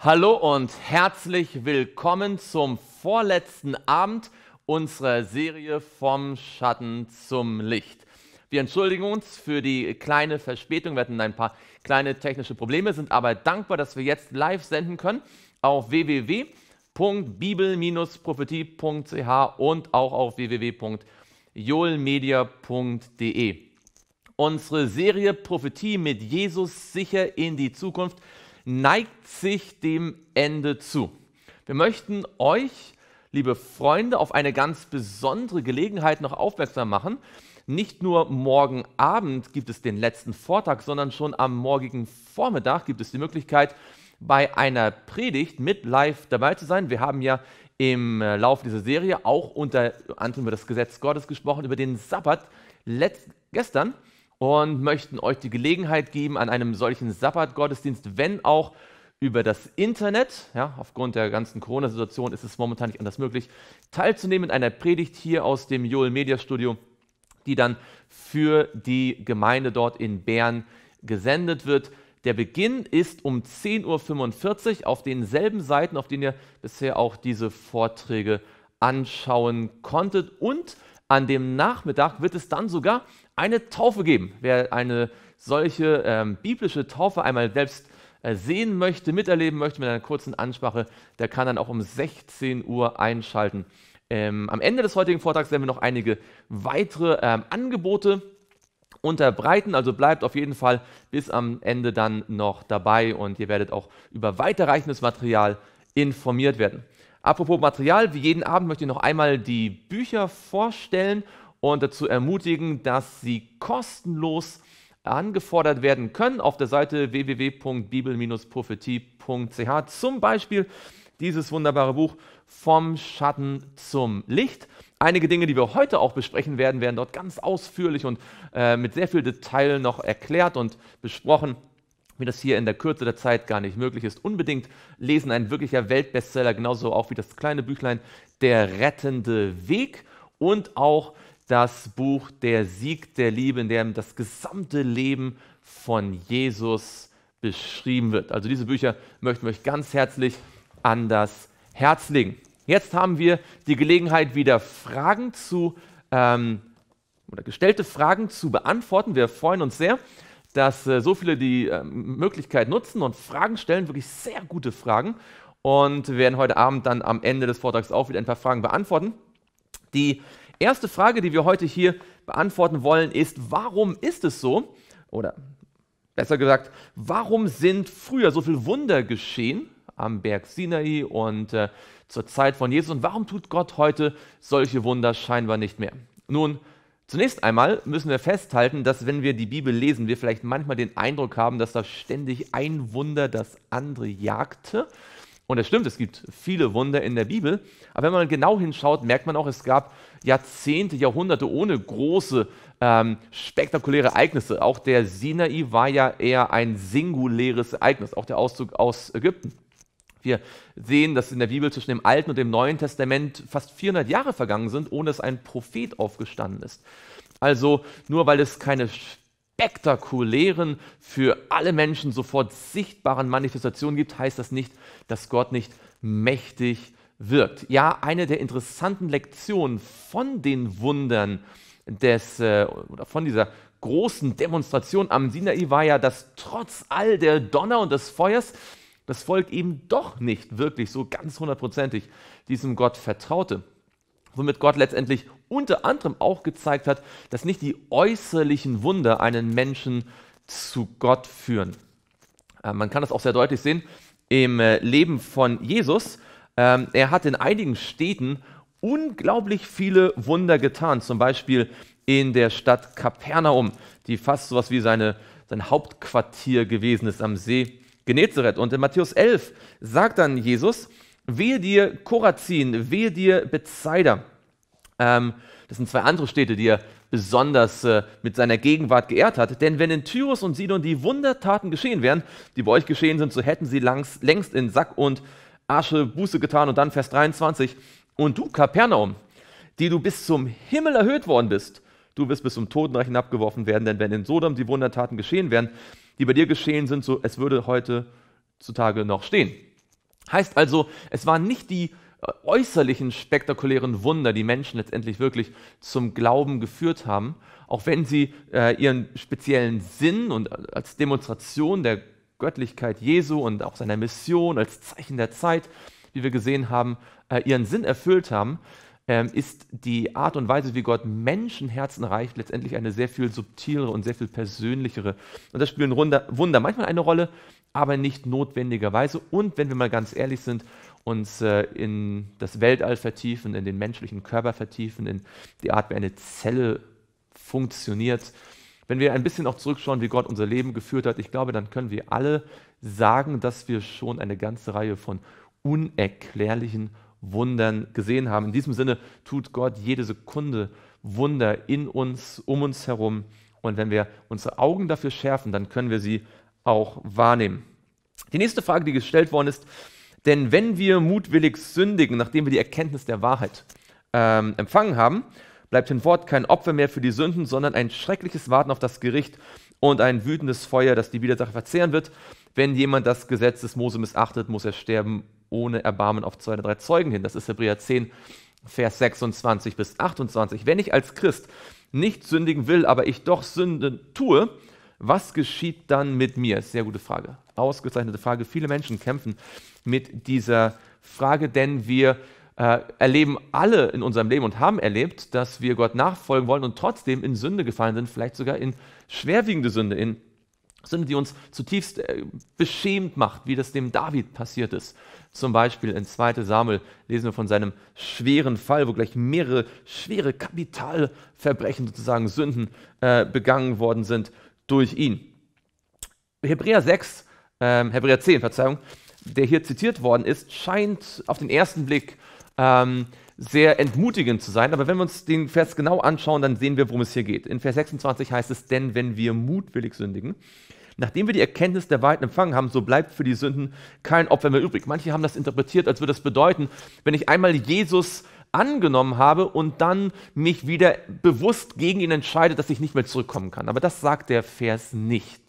Hallo und herzlich willkommen zum vorletzten Abend unserer Serie Vom Schatten zum Licht. Wir entschuldigen uns für die kleine Verspätung. Wir hatten ein paar kleine technische Probleme, sind aber dankbar, dass wir jetzt live senden können auf www.bibel-prophetie.ch und auch auf www.joelmedia.de. Unsere Serie Prophetie mit Jesus sicher in die Zukunft – neigt sich dem Ende zu. Wir möchten euch, liebe Freunde, auf eine ganz besondere Gelegenheit noch aufmerksam machen. Nicht nur morgen Abend gibt es den letzten Vortag, sondern schon am morgigen Vormittag gibt es die Möglichkeit, bei einer Predigt mit live dabei zu sein. Wir haben ja im Laufe dieser Serie auch unter anderem über das Gesetz Gottes gesprochen, über den Sabbat letzt, gestern und möchten euch die Gelegenheit geben, an einem solchen Sabbatgottesdienst, wenn auch über das Internet, ja, aufgrund der ganzen Corona-Situation ist es momentan nicht anders möglich, teilzunehmen in einer Predigt hier aus dem Joel Media Studio, die dann für die Gemeinde dort in Bern gesendet wird. Der Beginn ist um 10.45 Uhr auf denselben Seiten, auf denen ihr bisher auch diese Vorträge anschauen konntet. Und an dem Nachmittag wird es dann sogar eine Taufe geben. Wer eine solche ähm, biblische Taufe einmal selbst äh, sehen möchte, miterleben möchte mit einer kurzen Ansprache, der kann dann auch um 16 Uhr einschalten. Ähm, am Ende des heutigen Vortrags werden wir noch einige weitere ähm, Angebote unterbreiten. Also bleibt auf jeden Fall bis am Ende dann noch dabei und ihr werdet auch über weiterreichendes Material informiert werden. Apropos Material, wie jeden Abend möchte ich noch einmal die Bücher vorstellen und dazu ermutigen, dass sie kostenlos angefordert werden können auf der Seite www.bibel-prophetie.ch. Zum Beispiel dieses wunderbare Buch Vom Schatten zum Licht. Einige Dinge, die wir heute auch besprechen werden, werden dort ganz ausführlich und äh, mit sehr viel Detail noch erklärt und besprochen wie das hier in der Kürze der Zeit gar nicht möglich ist, unbedingt lesen. Ein wirklicher Weltbestseller, genauso auch wie das kleine Büchlein Der rettende Weg und auch das Buch Der Sieg der Liebe, in dem das gesamte Leben von Jesus beschrieben wird. Also diese Bücher möchten wir euch ganz herzlich an das Herz legen. Jetzt haben wir die Gelegenheit, wieder Fragen zu ähm, oder gestellte Fragen zu beantworten. Wir freuen uns sehr, dass äh, so viele die äh, Möglichkeit nutzen und Fragen stellen, wirklich sehr gute Fragen. Und wir werden heute Abend dann am Ende des Vortrags auch wieder ein paar Fragen beantworten. Die erste Frage, die wir heute hier beantworten wollen, ist, warum ist es so? Oder besser gesagt, warum sind früher so viele Wunder geschehen am Berg Sinai und äh, zur Zeit von Jesus und warum tut Gott heute solche Wunder scheinbar nicht mehr? Nun, Zunächst einmal müssen wir festhalten, dass wenn wir die Bibel lesen, wir vielleicht manchmal den Eindruck haben, dass da ständig ein Wunder das andere jagte und es stimmt, es gibt viele Wunder in der Bibel, aber wenn man genau hinschaut, merkt man auch, es gab Jahrzehnte, Jahrhunderte ohne große, ähm, spektakuläre Ereignisse. Auch der Sinai war ja eher ein singuläres Ereignis, auch der Auszug aus Ägypten. Wir sehen, dass in der Bibel zwischen dem Alten und dem Neuen Testament fast 400 Jahre vergangen sind, ohne dass ein Prophet aufgestanden ist. Also nur weil es keine spektakulären, für alle Menschen sofort sichtbaren Manifestationen gibt, heißt das nicht, dass Gott nicht mächtig wirkt. Ja, eine der interessanten Lektionen von den Wundern des, äh, oder von dieser großen Demonstration am Sinai war ja, dass trotz all der Donner und des Feuers das Volk eben doch nicht wirklich so ganz hundertprozentig diesem Gott vertraute womit Gott letztendlich unter anderem auch gezeigt hat, dass nicht die äußerlichen Wunder einen Menschen zu Gott führen. Äh, man kann das auch sehr deutlich sehen im äh, Leben von Jesus. Ähm, er hat in einigen Städten unglaublich viele Wunder getan, zum Beispiel in der Stadt Kapernaum, die fast so was wie seine, sein Hauptquartier gewesen ist am See Genezareth. Und in Matthäus 11 sagt dann Jesus, Wehe dir Korazin, wehe dir Bethsaida. Ähm, das sind zwei andere Städte, die er besonders äh, mit seiner Gegenwart geehrt hat. Denn wenn in Tyrus und Sidon die Wundertaten geschehen wären, die bei euch geschehen sind, so hätten sie langs, längst in Sack und Asche Buße getan. Und dann Vers 23. Und du, Kapernaum, die du bis zum Himmel erhöht worden bist, du wirst bis zum Totenreich hinabgeworfen werden. Denn wenn in Sodom die Wundertaten geschehen wären, die bei dir geschehen sind, so es würde heute zutage noch stehen. Heißt also, es waren nicht die äh, äußerlichen spektakulären Wunder, die Menschen letztendlich wirklich zum Glauben geführt haben, auch wenn sie äh, ihren speziellen Sinn und äh, als Demonstration der Göttlichkeit Jesu und auch seiner Mission als Zeichen der Zeit, wie wir gesehen haben, äh, ihren Sinn erfüllt haben, äh, ist die Art und Weise, wie Gott Menschenherzen reicht, letztendlich eine sehr viel subtilere und sehr viel persönlichere. Und das spielen Wunder manchmal eine Rolle, aber nicht notwendigerweise. Und wenn wir mal ganz ehrlich sind, uns äh, in das Weltall vertiefen, in den menschlichen Körper vertiefen, in die Art, wie eine Zelle funktioniert. Wenn wir ein bisschen auch zurückschauen, wie Gott unser Leben geführt hat, ich glaube, dann können wir alle sagen, dass wir schon eine ganze Reihe von unerklärlichen Wundern gesehen haben. In diesem Sinne tut Gott jede Sekunde Wunder in uns, um uns herum. Und wenn wir unsere Augen dafür schärfen, dann können wir sie auch wahrnehmen. Die nächste Frage, die gestellt worden ist, denn wenn wir mutwillig sündigen, nachdem wir die Erkenntnis der Wahrheit ähm, empfangen haben, bleibt hinfort kein Opfer mehr für die Sünden, sondern ein schreckliches Warten auf das Gericht und ein wütendes Feuer, das die Widersacher verzehren wird. Wenn jemand das Gesetz des Mose missachtet, muss er sterben ohne Erbarmen auf zwei oder drei Zeugen hin. Das ist Hebräer 10, Vers 26 bis 28. Wenn ich als Christ nicht sündigen will, aber ich doch Sünde tue, was geschieht dann mit mir? Sehr gute Frage ausgezeichnete Frage. Viele Menschen kämpfen mit dieser Frage, denn wir äh, erleben alle in unserem Leben und haben erlebt, dass wir Gott nachfolgen wollen und trotzdem in Sünde gefallen sind, vielleicht sogar in schwerwiegende Sünde, in Sünde, die uns zutiefst äh, beschämt macht, wie das dem David passiert ist. Zum Beispiel in 2 Samuel lesen wir von seinem schweren Fall, wo gleich mehrere schwere Kapitalverbrechen, sozusagen Sünden, äh, begangen worden sind durch ihn. Hebräer 6 ähm, Hebräer 10, Verzeihung, der hier zitiert worden ist, scheint auf den ersten Blick ähm, sehr entmutigend zu sein. Aber wenn wir uns den Vers genau anschauen, dann sehen wir, worum es hier geht. In Vers 26 heißt es, denn wenn wir mutwillig sündigen, Nachdem wir die Erkenntnis der Wahrheit empfangen haben, so bleibt für die Sünden kein Opfer mehr übrig. Manche haben das interpretiert, als würde das bedeuten, wenn ich einmal Jesus angenommen habe und dann mich wieder bewusst gegen ihn entscheide, dass ich nicht mehr zurückkommen kann. Aber das sagt der Vers nicht.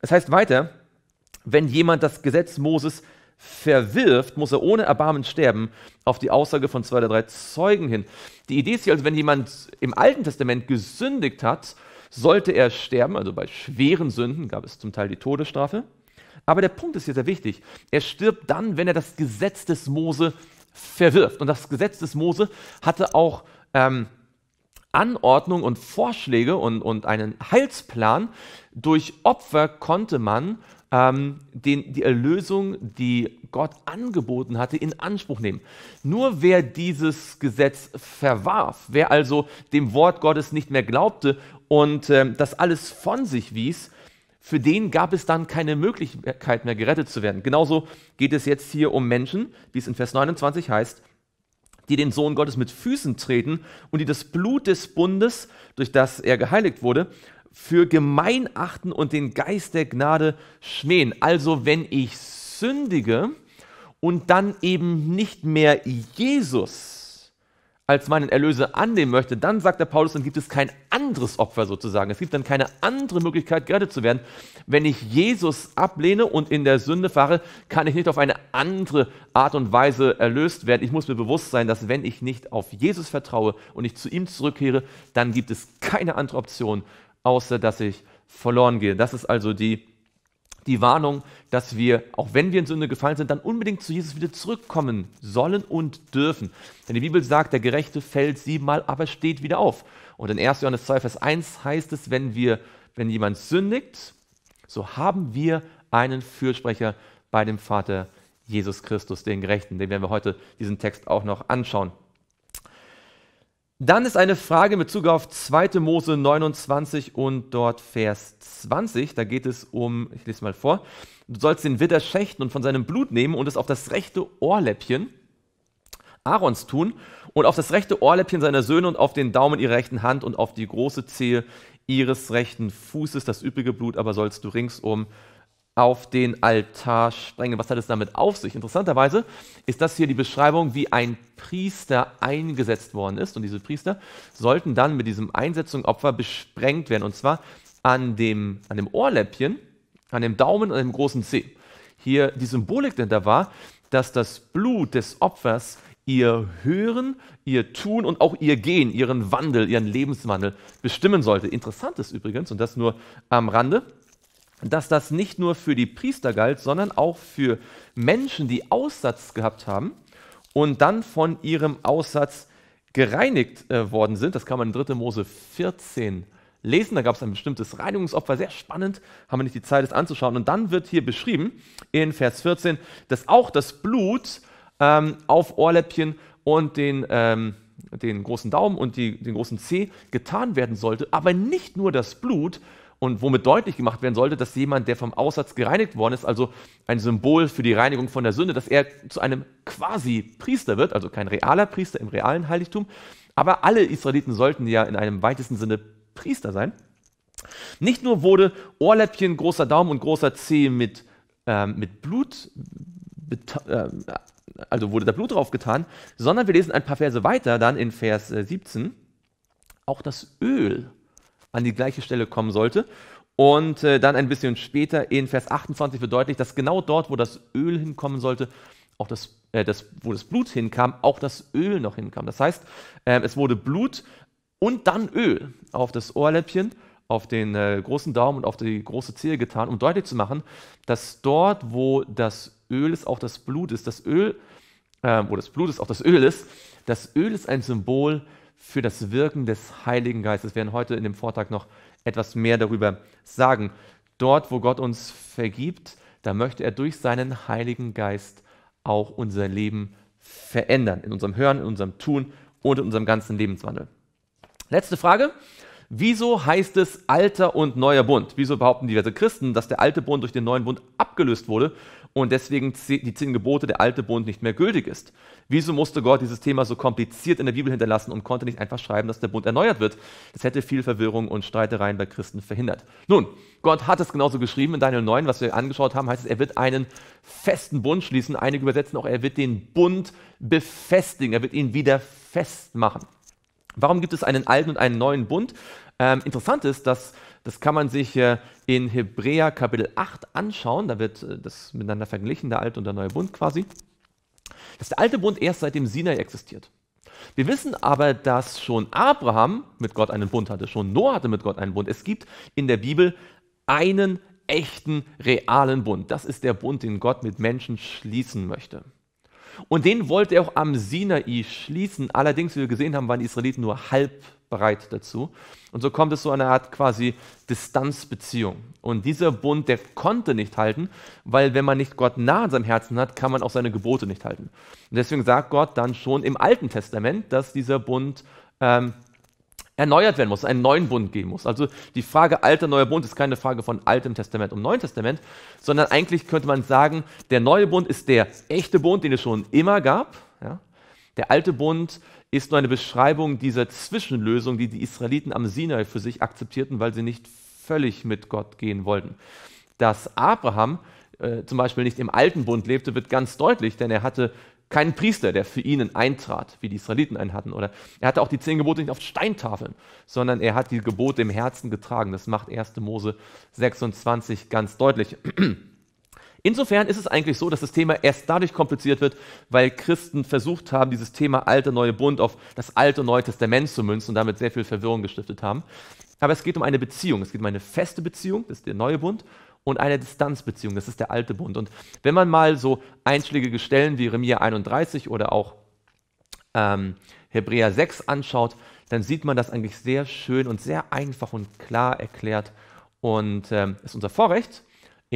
Es heißt weiter, wenn jemand das Gesetz Moses verwirft, muss er ohne Erbarmen sterben, auf die Aussage von zwei oder drei Zeugen hin. Die Idee ist hier also, wenn jemand im Alten Testament gesündigt hat, sollte er sterben, also bei schweren Sünden gab es zum Teil die Todesstrafe. Aber der Punkt ist hier sehr wichtig. Er stirbt dann, wenn er das Gesetz des Mose verwirft. Und das Gesetz des Mose hatte auch ähm, Anordnung und Vorschläge und, und einen Heilsplan. Durch Opfer konnte man ähm, den, die Erlösung, die Gott angeboten hatte, in Anspruch nehmen. Nur wer dieses Gesetz verwarf, wer also dem Wort Gottes nicht mehr glaubte und ähm, das alles von sich wies, für den gab es dann keine Möglichkeit mehr, gerettet zu werden. Genauso geht es jetzt hier um Menschen, wie es in Vers 29 heißt, die den Sohn Gottes mit Füßen treten und die das Blut des Bundes, durch das er geheiligt wurde, für gemein achten und den Geist der Gnade schmähen. Also wenn ich sündige und dann eben nicht mehr Jesus als meinen Erlöser annehmen möchte, dann sagt der Paulus, dann gibt es kein anderes Opfer sozusagen. Es gibt dann keine andere Möglichkeit, gerettet zu werden. Wenn ich Jesus ablehne und in der Sünde fahre, kann ich nicht auf eine andere Art und Weise erlöst werden. Ich muss mir bewusst sein, dass wenn ich nicht auf Jesus vertraue und ich zu ihm zurückkehre, dann gibt es keine andere Option, außer dass ich verloren gehe. Das ist also die, die Warnung, dass wir, auch wenn wir in Sünde gefallen sind, dann unbedingt zu Jesus wieder zurückkommen sollen und dürfen. Denn die Bibel sagt, der Gerechte fällt siebenmal, aber steht wieder auf. Und in 1. Johannes 2, Vers 1 heißt es, wenn, wir, wenn jemand sündigt, so haben wir einen Fürsprecher bei dem Vater Jesus Christus, den Gerechten. Den werden wir heute diesen Text auch noch anschauen. Dann ist eine Frage in Bezug auf 2. Mose 29 und dort Vers 20. Da geht es um, ich lese mal vor, du sollst den Widder schächten und von seinem Blut nehmen und es auf das rechte Ohrläppchen Aarons tun und auf das rechte Ohrläppchen seiner Söhne und auf den Daumen ihrer rechten Hand und auf die große Zehe ihres rechten Fußes. Das übrige Blut aber sollst du ringsum auf den Altar sprengen. Was hat es damit auf sich? Interessanterweise ist das hier die Beschreibung, wie ein Priester eingesetzt worden ist. Und diese Priester sollten dann mit diesem Einsetzungopfer besprengt werden. Und zwar an dem, an dem Ohrläppchen, an dem Daumen und dem großen Zeh. Hier die Symbolik denn da war, dass das Blut des Opfers ihr Hören, ihr Tun und auch ihr Gehen, ihren Wandel, ihren Lebenswandel bestimmen sollte. Interessant ist übrigens, und das nur am Rande, dass das nicht nur für die Priester galt, sondern auch für Menschen, die Aussatz gehabt haben und dann von ihrem Aussatz gereinigt äh, worden sind. Das kann man in 3. Mose 14 lesen. Da gab es ein bestimmtes Reinigungsopfer, sehr spannend, haben wir nicht die Zeit, es anzuschauen. Und dann wird hier beschrieben in Vers 14, dass auch das Blut ähm, auf Ohrläppchen und den, ähm, den großen Daumen und die, den großen Zeh getan werden sollte, aber nicht nur das Blut, und womit deutlich gemacht werden sollte, dass jemand, der vom Aussatz gereinigt worden ist, also ein Symbol für die Reinigung von der Sünde, dass er zu einem quasi Priester wird, also kein realer Priester im realen Heiligtum, aber alle Israeliten sollten ja in einem weitesten Sinne Priester sein. Nicht nur wurde Ohrläppchen, großer Daumen und großer Zeh mit, äh, mit Blut, äh, also wurde da Blut drauf getan, sondern wir lesen ein paar Verse weiter, dann in Vers 17, äh, auch das Öl an die gleiche Stelle kommen sollte. Und äh, dann ein bisschen später in Vers 28 wird deutlich, dass genau dort, wo das Öl hinkommen sollte, auch das, äh, das wo das Blut hinkam, auch das Öl noch hinkam. Das heißt, äh, es wurde Blut und dann Öl auf das Ohrläppchen, auf den äh, großen Daumen und auf die große Zehe getan, um deutlich zu machen, dass dort, wo das Öl ist, auch das Blut ist. Das Öl, ähm, wo das Blut ist, auch das Öl ist. Das Öl ist ein Symbol für das Wirken des Heiligen Geistes. Wir werden heute in dem Vortrag noch etwas mehr darüber sagen. Dort, wo Gott uns vergibt, da möchte er durch seinen Heiligen Geist auch unser Leben verändern. In unserem Hören, in unserem Tun und in unserem ganzen Lebenswandel. Letzte Frage. Wieso heißt es alter und neuer Bund? Wieso behaupten diverse Christen, dass der alte Bund durch den neuen Bund abgelöst wurde und deswegen die zehn Gebote der alte Bund nicht mehr gültig ist. Wieso musste Gott dieses Thema so kompliziert in der Bibel hinterlassen und konnte nicht einfach schreiben, dass der Bund erneuert wird? Das hätte viel Verwirrung und Streitereien bei Christen verhindert. Nun, Gott hat es genauso geschrieben in Daniel 9, was wir angeschaut haben, heißt es, er wird einen festen Bund schließen. Einige übersetzen auch, er wird den Bund befestigen, er wird ihn wieder festmachen. Warum gibt es einen alten und einen neuen Bund? Ähm, interessant ist, dass das kann man sich äh, in Hebräer Kapitel 8 anschauen. Da wird äh, das miteinander verglichen, der alte und der neue Bund quasi. Dass der alte Bund erst seit dem Sinai existiert. Wir wissen aber, dass schon Abraham mit Gott einen Bund hatte, schon Noah hatte mit Gott einen Bund. Es gibt in der Bibel einen echten, realen Bund. Das ist der Bund, den Gott mit Menschen schließen möchte. Und den wollte er auch am Sinai schließen. Allerdings, wie wir gesehen haben, waren die Israeliten nur halb bereit dazu. Und so kommt es zu einer Art quasi Distanzbeziehung. Und dieser Bund, der konnte nicht halten, weil wenn man nicht Gott nah an seinem Herzen hat, kann man auch seine Gebote nicht halten. Und deswegen sagt Gott dann schon im Alten Testament, dass dieser Bund ähm, erneuert werden muss, einen neuen Bund geben muss. Also die Frage alter, neuer Bund ist keine Frage von altem Testament und neuen Testament, sondern eigentlich könnte man sagen, der neue Bund ist der echte Bund, den es schon immer gab. Ja? Der alte Bund ist nur eine Beschreibung dieser Zwischenlösung, die die Israeliten am Sinai für sich akzeptierten, weil sie nicht völlig mit Gott gehen wollten. Dass Abraham äh, zum Beispiel nicht im alten Bund lebte, wird ganz deutlich, denn er hatte keinen Priester, der für ihn eintrat, wie die Israeliten einen hatten. Oder er hatte auch die zehn Gebote nicht auf Steintafeln, sondern er hat die Gebote im Herzen getragen. Das macht 1. Mose 26 ganz deutlich. Insofern ist es eigentlich so, dass das Thema erst dadurch kompliziert wird, weil Christen versucht haben, dieses Thema alte, neue Bund auf das alte, neue Testament zu münzen und damit sehr viel Verwirrung gestiftet haben. Aber es geht um eine Beziehung. Es geht um eine feste Beziehung, das ist der neue Bund, und eine Distanzbeziehung, das ist der alte Bund. Und wenn man mal so einschlägige Stellen wie Remia 31 oder auch ähm, Hebräer 6 anschaut, dann sieht man das eigentlich sehr schön und sehr einfach und klar erklärt. Und ähm, ist unser Vorrecht,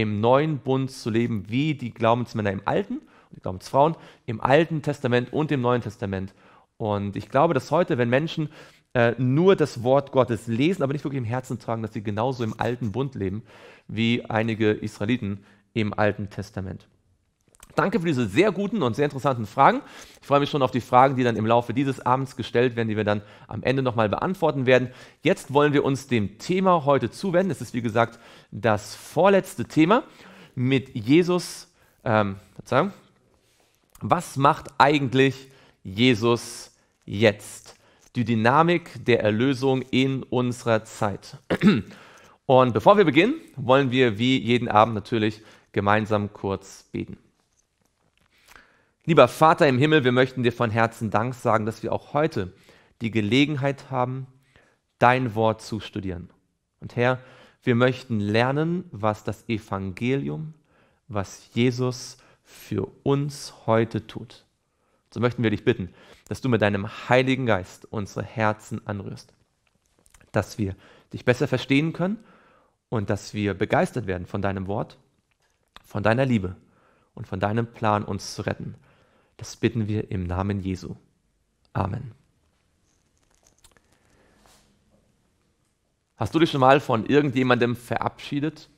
im neuen Bund zu leben, wie die Glaubensmänner im Alten, die Glaubensfrauen im Alten Testament und im Neuen Testament. Und ich glaube, dass heute, wenn Menschen äh, nur das Wort Gottes lesen, aber nicht wirklich im Herzen tragen, dass sie genauso im alten Bund leben wie einige Israeliten im Alten Testament danke für diese sehr guten und sehr interessanten Fragen. Ich freue mich schon auf die Fragen, die dann im Laufe dieses Abends gestellt werden, die wir dann am Ende nochmal beantworten werden. Jetzt wollen wir uns dem Thema heute zuwenden. Es ist, wie gesagt, das vorletzte Thema mit Jesus. Ähm, Was macht eigentlich Jesus jetzt? Die Dynamik der Erlösung in unserer Zeit. Und bevor wir beginnen, wollen wir wie jeden Abend natürlich gemeinsam kurz beten. Lieber Vater im Himmel, wir möchten dir von Herzen Dank sagen, dass wir auch heute die Gelegenheit haben, dein Wort zu studieren. Und Herr, wir möchten lernen, was das Evangelium, was Jesus für uns heute tut. So möchten wir dich bitten, dass du mit deinem Heiligen Geist unsere Herzen anrührst, dass wir dich besser verstehen können und dass wir begeistert werden von deinem Wort, von deiner Liebe und von deinem Plan, uns zu retten. Das bitten wir im Namen Jesu. Amen. Hast du dich schon mal von irgendjemandem verabschiedet?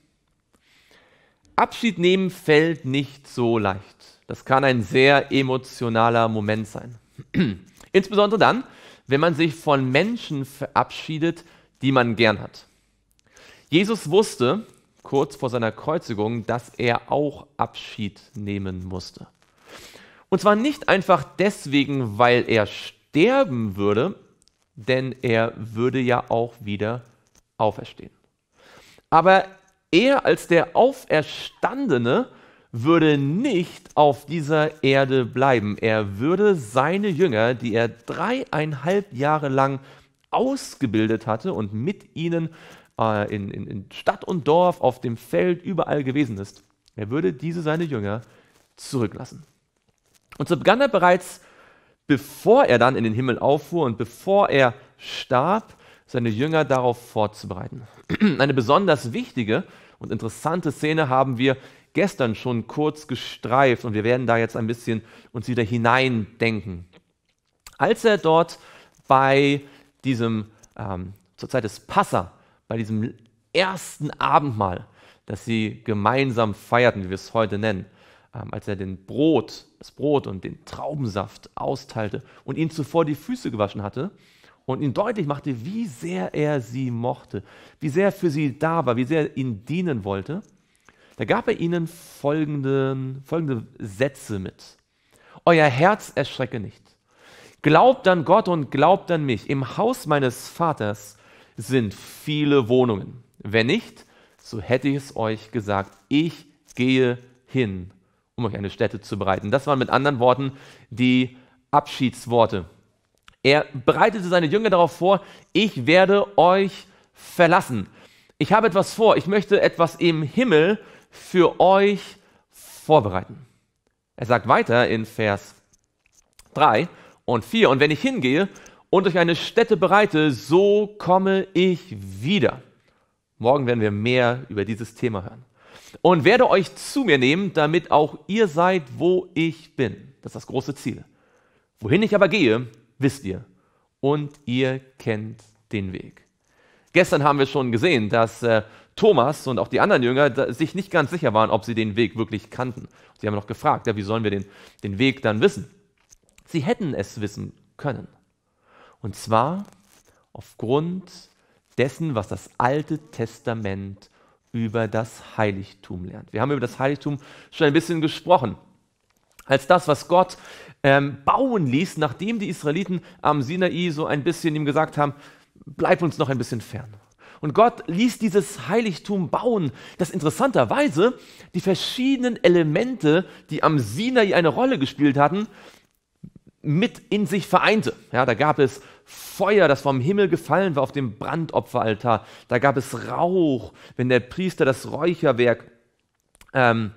Abschied nehmen fällt nicht so leicht. Das kann ein sehr emotionaler Moment sein. Insbesondere dann, wenn man sich von Menschen verabschiedet, die man gern hat. Jesus wusste kurz vor seiner Kreuzigung, dass er auch Abschied nehmen musste. Und zwar nicht einfach deswegen, weil er sterben würde, denn er würde ja auch wieder auferstehen. Aber er als der Auferstandene würde nicht auf dieser Erde bleiben. Er würde seine Jünger, die er dreieinhalb Jahre lang ausgebildet hatte und mit ihnen äh, in, in, in Stadt und Dorf, auf dem Feld, überall gewesen ist, er würde diese seine Jünger zurücklassen. Und so begann er bereits, bevor er dann in den Himmel auffuhr und bevor er starb, seine Jünger darauf vorzubereiten. Eine besonders wichtige und interessante Szene haben wir gestern schon kurz gestreift und wir werden da jetzt ein bisschen uns wieder hineindenken. Als er dort bei diesem, ähm, zur Zeit des Passa, bei diesem ersten Abendmahl, das sie gemeinsam feierten, wie wir es heute nennen, ähm, als er den Brot, das Brot und den Traubensaft austeilte und ihn zuvor die Füße gewaschen hatte und ihn deutlich machte, wie sehr er sie mochte, wie sehr er für sie da war, wie sehr er ihnen dienen wollte, da gab er ihnen folgenden, folgende Sätze mit. Euer Herz erschrecke nicht. Glaubt an Gott und glaubt an mich. Im Haus meines Vaters sind viele Wohnungen. Wenn nicht, so hätte ich es euch gesagt. Ich gehe hin um euch eine Stätte zu bereiten. Das waren mit anderen Worten die Abschiedsworte. Er bereitete seine Jünger darauf vor, ich werde euch verlassen. Ich habe etwas vor, ich möchte etwas im Himmel für euch vorbereiten. Er sagt weiter in Vers 3 und 4, und wenn ich hingehe und euch eine Stätte bereite, so komme ich wieder. Morgen werden wir mehr über dieses Thema hören und werde euch zu mir nehmen, damit auch ihr seid, wo ich bin. Das ist das große Ziel. Wohin ich aber gehe, wisst ihr. Und ihr kennt den Weg. Gestern haben wir schon gesehen, dass äh, Thomas und auch die anderen Jünger da, sich nicht ganz sicher waren, ob sie den Weg wirklich kannten. Sie haben noch gefragt, ja, wie sollen wir den, den Weg dann wissen? Sie hätten es wissen können. Und zwar aufgrund dessen, was das Alte Testament über das Heiligtum lernt. Wir haben über das Heiligtum schon ein bisschen gesprochen. Als das, was Gott ähm, bauen ließ, nachdem die Israeliten am Sinai so ein bisschen ihm gesagt haben, bleib uns noch ein bisschen fern. Und Gott ließ dieses Heiligtum bauen, das interessanterweise die verschiedenen Elemente, die am Sinai eine Rolle gespielt hatten, mit in sich vereinte. Ja, da gab es Feuer, das vom Himmel gefallen war auf dem Brandopferaltar. Da gab es Rauch, wenn der Priester das Räucherwerk ähm,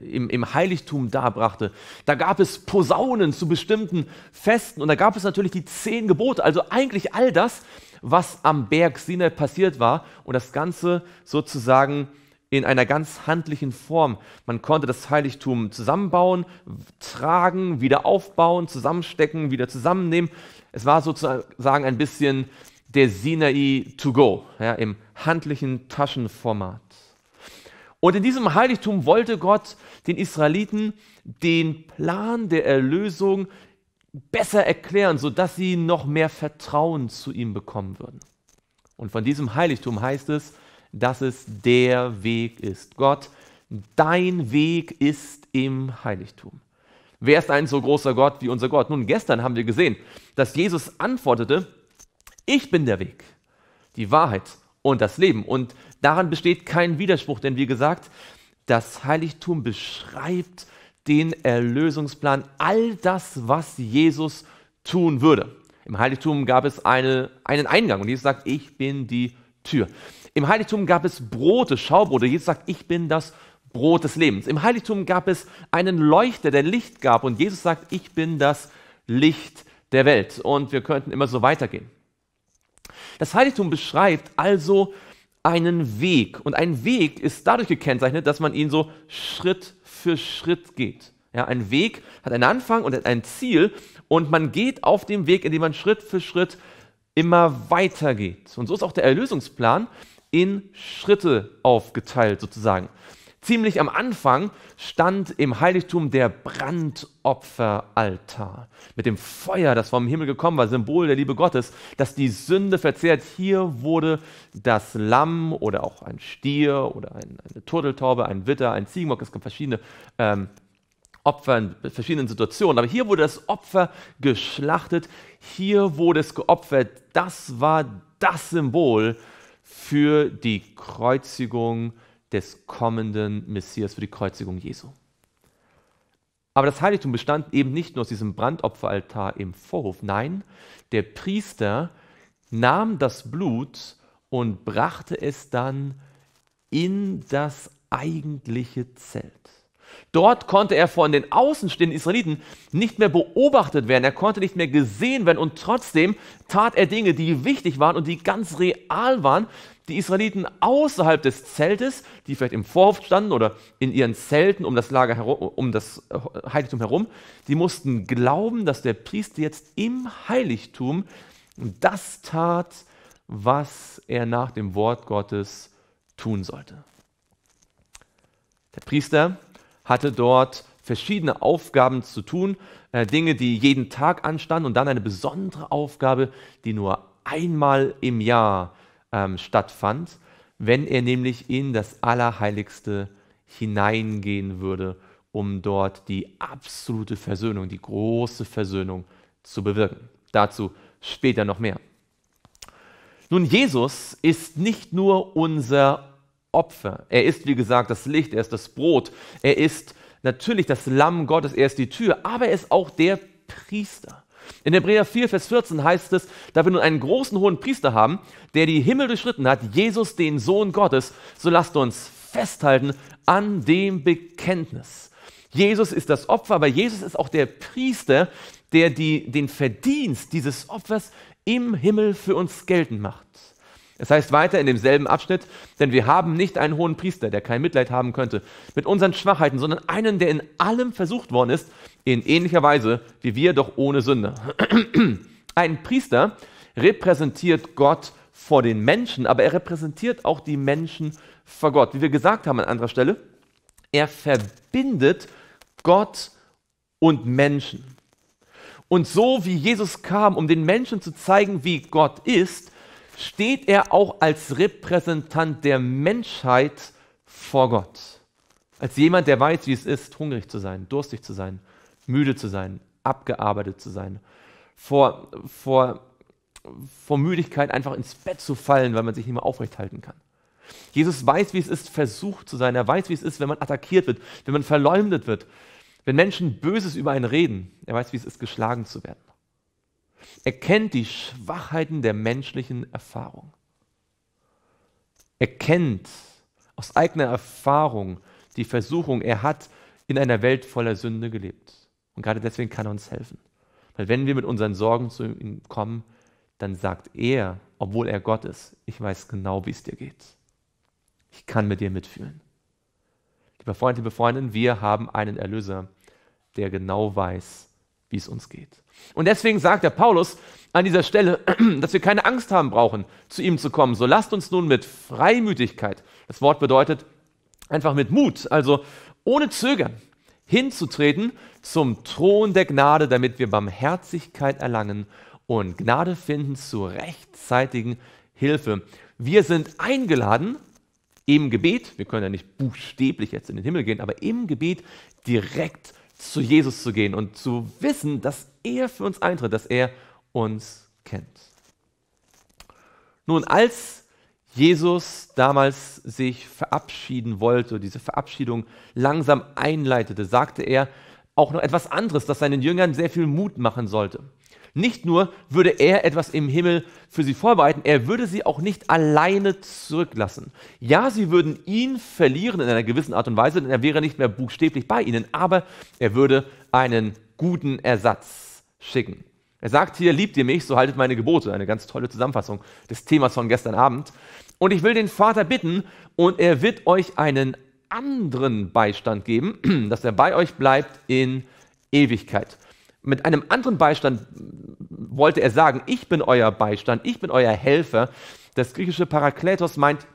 im, im Heiligtum darbrachte. Da gab es Posaunen zu bestimmten Festen und da gab es natürlich die zehn Gebote, also eigentlich all das, was am Berg Sinai passiert war und das Ganze sozusagen in einer ganz handlichen Form. Man konnte das Heiligtum zusammenbauen, tragen, wieder aufbauen, zusammenstecken, wieder zusammennehmen. Es war sozusagen ein bisschen der Sinai to go, ja, im handlichen Taschenformat. Und in diesem Heiligtum wollte Gott den Israeliten den Plan der Erlösung besser erklären, sodass sie noch mehr Vertrauen zu ihm bekommen würden. Und von diesem Heiligtum heißt es, dass es der Weg ist. Gott, dein Weg ist im Heiligtum. Wer ist ein so großer Gott wie unser Gott? Nun, gestern haben wir gesehen, dass Jesus antwortete, ich bin der Weg, die Wahrheit und das Leben. Und daran besteht kein Widerspruch, denn wie gesagt, das Heiligtum beschreibt den Erlösungsplan, all das, was Jesus tun würde. Im Heiligtum gab es eine, einen Eingang und Jesus sagt, ich bin die Tür. Im Heiligtum gab es Brote, Schaubrote. Jesus sagt, ich bin das Brot des Lebens. Im Heiligtum gab es einen Leuchter, der Licht gab und Jesus sagt, ich bin das Licht der Welt. Und wir könnten immer so weitergehen. Das Heiligtum beschreibt also einen Weg. Und ein Weg ist dadurch gekennzeichnet, dass man ihn so Schritt für Schritt geht. Ja, ein Weg hat einen Anfang und ein Ziel und man geht auf dem Weg, indem man Schritt für Schritt immer weitergeht. Und so ist auch der Erlösungsplan in Schritte aufgeteilt sozusagen ziemlich am Anfang stand im Heiligtum der Brandopferaltar mit dem Feuer, das vom Himmel gekommen war, Symbol der Liebe Gottes, das die Sünde verzehrt. Hier wurde das Lamm oder auch ein Stier oder ein, eine Turteltaube, ein Witter, ein Ziegenbock, es gibt verschiedene ähm, Opfer in verschiedenen Situationen. Aber hier wurde das Opfer geschlachtet, hier wurde es geopfert. Das war das Symbol für die Kreuzigung des kommenden Messias für die Kreuzigung Jesu. Aber das Heiligtum bestand eben nicht nur aus diesem Brandopferaltar im Vorhof. Nein, der Priester nahm das Blut und brachte es dann in das eigentliche Zelt. Dort konnte er von den außenstehenden Israeliten nicht mehr beobachtet werden, er konnte nicht mehr gesehen werden und trotzdem tat er Dinge, die wichtig waren und die ganz real waren, die Israeliten außerhalb des Zeltes, die vielleicht im Vorhof standen oder in ihren Zelten um das Lager herum, um das äh, Heiligtum herum, die mussten glauben, dass der Priester jetzt im Heiligtum das tat, was er nach dem Wort Gottes tun sollte. Der Priester hatte dort verschiedene Aufgaben zu tun, äh, Dinge, die jeden Tag anstanden und dann eine besondere Aufgabe, die nur einmal im Jahr ähm, stattfand, wenn er nämlich in das Allerheiligste hineingehen würde, um dort die absolute Versöhnung, die große Versöhnung zu bewirken. Dazu später noch mehr. Nun, Jesus ist nicht nur unser Opfer. Er ist, wie gesagt, das Licht, er ist das Brot, er ist natürlich das Lamm Gottes, er ist die Tür, aber er ist auch der Priester. In Hebräer 4, Vers 14 heißt es, da wir nun einen großen hohen Priester haben, der die Himmel durchschritten hat, Jesus, den Sohn Gottes, so lasst uns festhalten an dem Bekenntnis. Jesus ist das Opfer, aber Jesus ist auch der Priester, der die, den Verdienst dieses Opfers im Himmel für uns geltend macht. Es heißt weiter in demselben Abschnitt, denn wir haben nicht einen hohen Priester, der kein Mitleid haben könnte mit unseren Schwachheiten, sondern einen, der in allem versucht worden ist, in ähnlicher Weise wie wir, doch ohne Sünde. Ein Priester repräsentiert Gott vor den Menschen, aber er repräsentiert auch die Menschen vor Gott. Wie wir gesagt haben an anderer Stelle, er verbindet Gott und Menschen. Und so wie Jesus kam, um den Menschen zu zeigen, wie Gott ist, steht er auch als Repräsentant der Menschheit vor Gott. Als jemand, der weiß, wie es ist, hungrig zu sein, durstig zu sein, müde zu sein, abgearbeitet zu sein, vor, vor, vor Müdigkeit einfach ins Bett zu fallen, weil man sich nicht mehr aufrecht halten kann. Jesus weiß, wie es ist, versucht zu sein. Er weiß, wie es ist, wenn man attackiert wird, wenn man verleumdet wird, wenn Menschen Böses über einen reden. Er weiß, wie es ist, geschlagen zu werden. Er kennt die Schwachheiten der menschlichen Erfahrung. Er kennt aus eigener Erfahrung die Versuchung. Er hat in einer Welt voller Sünde gelebt. Und gerade deswegen kann er uns helfen. Weil wenn wir mit unseren Sorgen zu ihm kommen, dann sagt er, obwohl er Gott ist, ich weiß genau, wie es dir geht. Ich kann mit dir mitfühlen. Lieber Freund, liebe Freundin, wir haben einen Erlöser, der genau weiß, wie es uns geht. Und deswegen sagt der Paulus an dieser Stelle, dass wir keine Angst haben brauchen, zu ihm zu kommen. So lasst uns nun mit Freimütigkeit, das Wort bedeutet einfach mit Mut, also ohne Zögern, hinzutreten zum Thron der Gnade, damit wir Barmherzigkeit erlangen und Gnade finden zur rechtzeitigen Hilfe. Wir sind eingeladen, im Gebet, wir können ja nicht buchstäblich jetzt in den Himmel gehen, aber im Gebet direkt zu Jesus zu gehen und zu wissen, dass er für uns eintritt, dass er uns kennt. Nun, als Jesus damals sich verabschieden wollte, diese Verabschiedung langsam einleitete, sagte er, auch noch etwas anderes, das seinen Jüngern sehr viel Mut machen sollte. Nicht nur würde er etwas im Himmel für sie vorbereiten, er würde sie auch nicht alleine zurücklassen. Ja, sie würden ihn verlieren in einer gewissen Art und Weise, denn er wäre nicht mehr buchstäblich bei ihnen, aber er würde einen guten Ersatz schicken. Er sagt hier, liebt ihr mich, so haltet meine Gebote. Eine ganz tolle Zusammenfassung des Themas von gestern Abend. Und ich will den Vater bitten, und er wird euch einen anderen Beistand geben, dass er bei euch bleibt in Ewigkeit. Mit einem anderen Beistand wollte er sagen, ich bin euer Beistand, ich bin euer Helfer. Das griechische Parakletos meint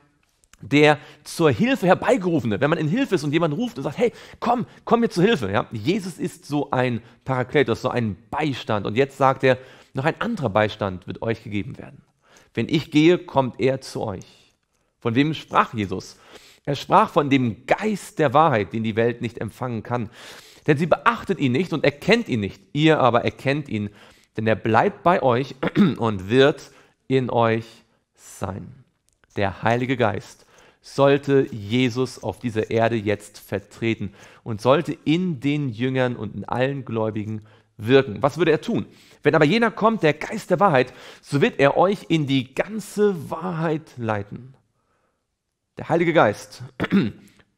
der zur Hilfe herbeigerufene, wenn man in Hilfe ist und jemand ruft und sagt, hey, komm, komm mir zur Hilfe. Ja? Jesus ist so ein Parakletos, so ein Beistand. Und jetzt sagt er, noch ein anderer Beistand wird euch gegeben werden. Wenn ich gehe, kommt er zu euch. Von wem sprach Jesus? Er sprach von dem Geist der Wahrheit, den die Welt nicht empfangen kann. Denn sie beachtet ihn nicht und erkennt ihn nicht. Ihr aber erkennt ihn, denn er bleibt bei euch und wird in euch sein. Der Heilige Geist sollte Jesus auf dieser Erde jetzt vertreten und sollte in den Jüngern und in allen Gläubigen wirken. Was würde er tun? Wenn aber jener kommt, der Geist der Wahrheit, so wird er euch in die ganze Wahrheit leiten. Der Heilige Geist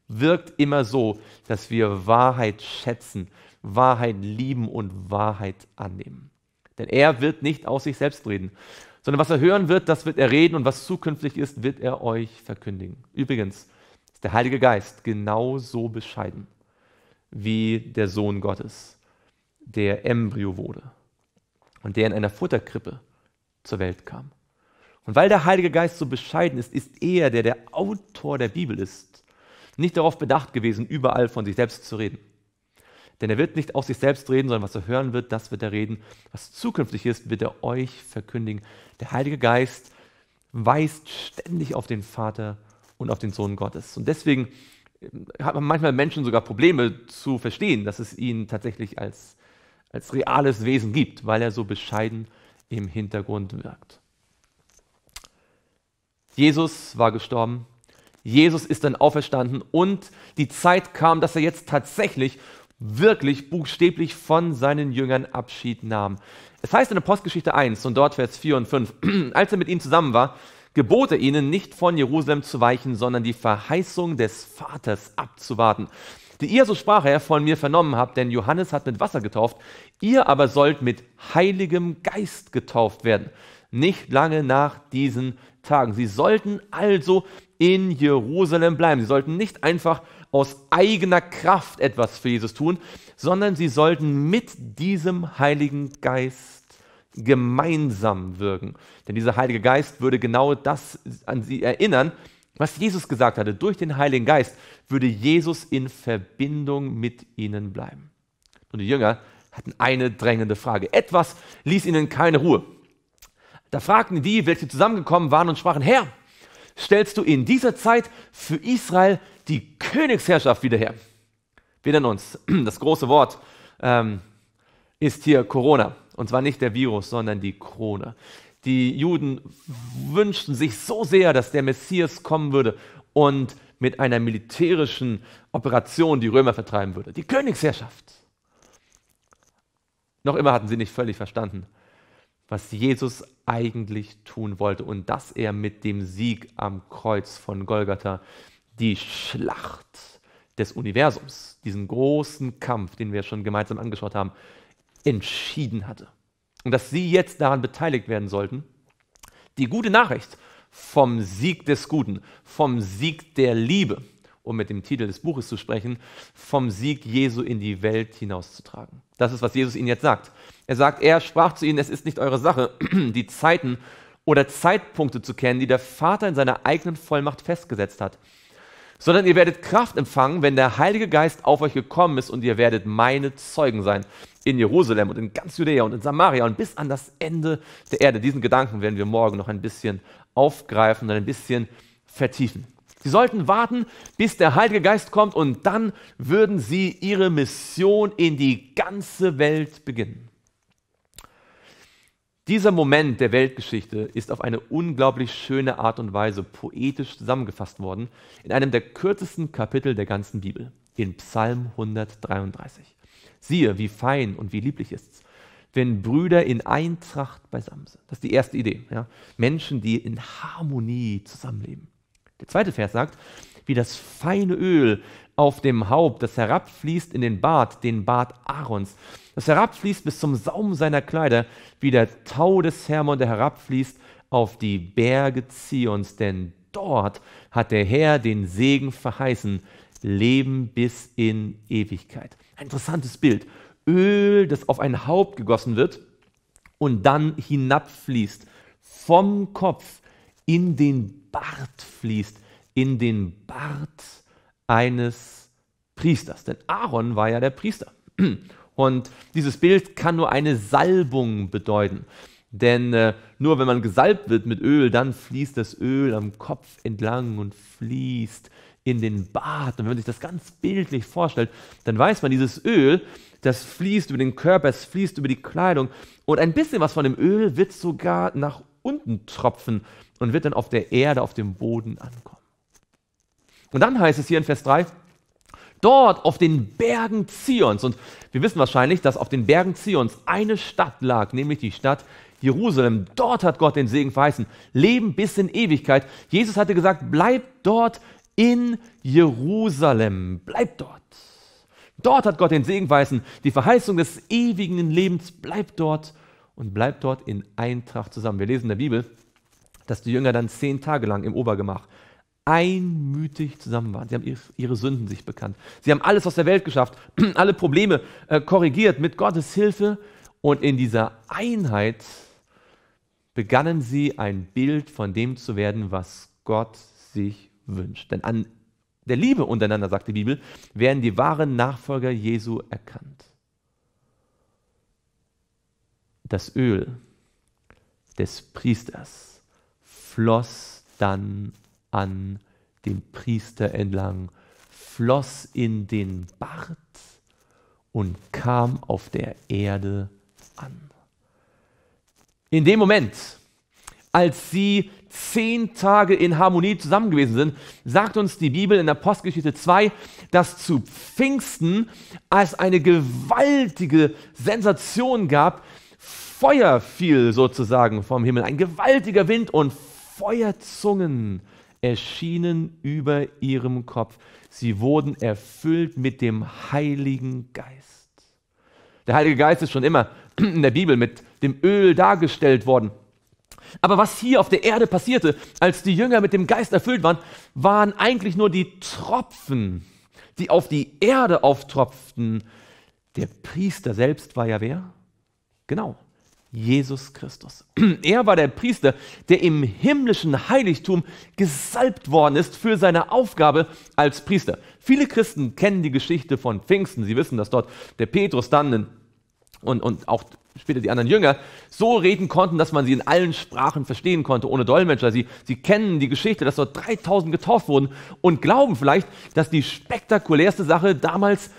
wirkt immer so, dass wir Wahrheit schätzen, Wahrheit lieben und Wahrheit annehmen. Denn er wird nicht aus sich selbst reden, sondern was er hören wird, das wird er reden und was zukünftig ist, wird er euch verkündigen. Übrigens ist der Heilige Geist genauso bescheiden wie der Sohn Gottes, der Embryo wurde und der in einer Futterkrippe zur Welt kam. Und weil der Heilige Geist so bescheiden ist, ist er, der der Autor der Bibel ist, nicht darauf bedacht gewesen, überall von sich selbst zu reden. Denn er wird nicht aus sich selbst reden, sondern was er hören wird, das wird er reden. Was zukünftig ist, wird er euch verkündigen. Der Heilige Geist weist ständig auf den Vater und auf den Sohn Gottes. Und deswegen äh, hat man manchmal Menschen sogar Probleme zu verstehen, dass es ihn tatsächlich als, als reales Wesen gibt, weil er so bescheiden im Hintergrund wirkt. Jesus war gestorben, Jesus ist dann auferstanden und die Zeit kam, dass er jetzt tatsächlich, wirklich, buchstäblich von seinen Jüngern Abschied nahm. Es heißt in der Postgeschichte 1 und dort Vers 4 und 5, als er mit ihnen zusammen war, gebot er ihnen, nicht von Jerusalem zu weichen, sondern die Verheißung des Vaters abzuwarten, die ihr, so sprach er, von mir vernommen habt, denn Johannes hat mit Wasser getauft, ihr aber sollt mit heiligem Geist getauft werden, nicht lange nach diesen Tagen. Sie sollten also in Jerusalem bleiben. Sie sollten nicht einfach aus eigener Kraft etwas für Jesus tun, sondern sie sollten mit diesem Heiligen Geist gemeinsam wirken. Denn dieser Heilige Geist würde genau das an sie erinnern, was Jesus gesagt hatte. Durch den Heiligen Geist würde Jesus in Verbindung mit ihnen bleiben. Und die Jünger hatten eine drängende Frage. Etwas ließ ihnen keine Ruhe. Da fragten die, welche zusammengekommen waren und sprachen, Herr, stellst du in dieser Zeit für Israel die Königsherrschaft wieder her? Wir nennen uns, das große Wort ähm, ist hier Corona. Und zwar nicht der Virus, sondern die Krone. Die Juden wünschten sich so sehr, dass der Messias kommen würde und mit einer militärischen Operation die Römer vertreiben würde. Die Königsherrschaft. Noch immer hatten sie nicht völlig verstanden, was Jesus eigentlich tun wollte und dass er mit dem Sieg am Kreuz von Golgatha die Schlacht des Universums, diesen großen Kampf, den wir schon gemeinsam angeschaut haben, entschieden hatte. Und dass sie jetzt daran beteiligt werden sollten, die gute Nachricht vom Sieg des Guten, vom Sieg der Liebe, um mit dem Titel des Buches zu sprechen, vom Sieg Jesu in die Welt hinauszutragen. Das ist, was Jesus ihnen jetzt sagt. Er sagt, er sprach zu ihnen, es ist nicht eure Sache, die Zeiten oder Zeitpunkte zu kennen, die der Vater in seiner eigenen Vollmacht festgesetzt hat, sondern ihr werdet Kraft empfangen, wenn der Heilige Geist auf euch gekommen ist und ihr werdet meine Zeugen sein in Jerusalem und in ganz Judäa und in Samaria und bis an das Ende der Erde. Diesen Gedanken werden wir morgen noch ein bisschen aufgreifen und ein bisschen vertiefen. Sie sollten warten, bis der Heilige Geist kommt und dann würden sie ihre Mission in die ganze Welt beginnen. Dieser Moment der Weltgeschichte ist auf eine unglaublich schöne Art und Weise poetisch zusammengefasst worden in einem der kürzesten Kapitel der ganzen Bibel, in Psalm 133. Siehe, wie fein und wie lieblich ist's, wenn Brüder in Eintracht beisammen sind. Das ist die erste Idee. Ja? Menschen, die in Harmonie zusammenleben. Der zweite Vers sagt, wie das feine Öl auf dem Haupt, das herabfließt in den Bart, den Bart Aarons das herabfließt bis zum Saum seiner Kleider, wie der Tau des Hermon, der herabfließt auf die Berge Zions, denn dort hat der Herr den Segen verheißen, Leben bis in Ewigkeit. Ein interessantes Bild. Öl, das auf ein Haupt gegossen wird und dann hinabfließt, vom Kopf in den Bart fließt, in den Bart eines Priesters. Denn Aaron war ja der Priester. Und dieses Bild kann nur eine Salbung bedeuten. Denn äh, nur wenn man gesalbt wird mit Öl, dann fließt das Öl am Kopf entlang und fließt in den Bart. Und wenn man sich das ganz bildlich vorstellt, dann weiß man, dieses Öl, das fließt über den Körper, es fließt über die Kleidung. Und ein bisschen was von dem Öl wird sogar nach unten tropfen und wird dann auf der Erde, auf dem Boden ankommen. Und dann heißt es hier in Vers 3, Dort auf den Bergen Zions. Und wir wissen wahrscheinlich, dass auf den Bergen Zions eine Stadt lag, nämlich die Stadt Jerusalem. Dort hat Gott den Segen verheißen. Leben bis in Ewigkeit. Jesus hatte gesagt, bleibt dort in Jerusalem. Bleibt dort. Dort hat Gott den Segen verheißen. Die Verheißung des ewigen Lebens bleibt dort und bleibt dort in Eintracht zusammen. Wir lesen in der Bibel, dass die Jünger dann zehn Tage lang im Obergemach einmütig zusammen waren. Sie haben ihre Sünden sich bekannt. Sie haben alles aus der Welt geschafft, alle Probleme äh, korrigiert mit Gottes Hilfe. Und in dieser Einheit begannen sie ein Bild von dem zu werden, was Gott sich wünscht. Denn an der Liebe untereinander, sagt die Bibel, werden die wahren Nachfolger Jesu erkannt. Das Öl des Priesters floss dann an dem Priester entlang, floss in den Bart und kam auf der Erde an. In dem Moment, als sie zehn Tage in Harmonie zusammen gewesen sind, sagt uns die Bibel in Apostelgeschichte 2, dass zu Pfingsten es eine gewaltige Sensation gab. Feuer fiel sozusagen vom Himmel, ein gewaltiger Wind und Feuerzungen erschienen über ihrem Kopf. Sie wurden erfüllt mit dem Heiligen Geist. Der Heilige Geist ist schon immer in der Bibel mit dem Öl dargestellt worden. Aber was hier auf der Erde passierte, als die Jünger mit dem Geist erfüllt waren, waren eigentlich nur die Tropfen, die auf die Erde auftropften. Der Priester selbst war ja wer? Genau, Jesus Christus. Er war der Priester, der im himmlischen Heiligtum gesalbt worden ist für seine Aufgabe als Priester. Viele Christen kennen die Geschichte von Pfingsten. Sie wissen, dass dort der Petrus dann und, und auch später die anderen Jünger so reden konnten, dass man sie in allen Sprachen verstehen konnte, ohne Dolmetscher. Sie, sie kennen die Geschichte, dass dort 3000 getauft wurden und glauben vielleicht, dass die spektakulärste Sache damals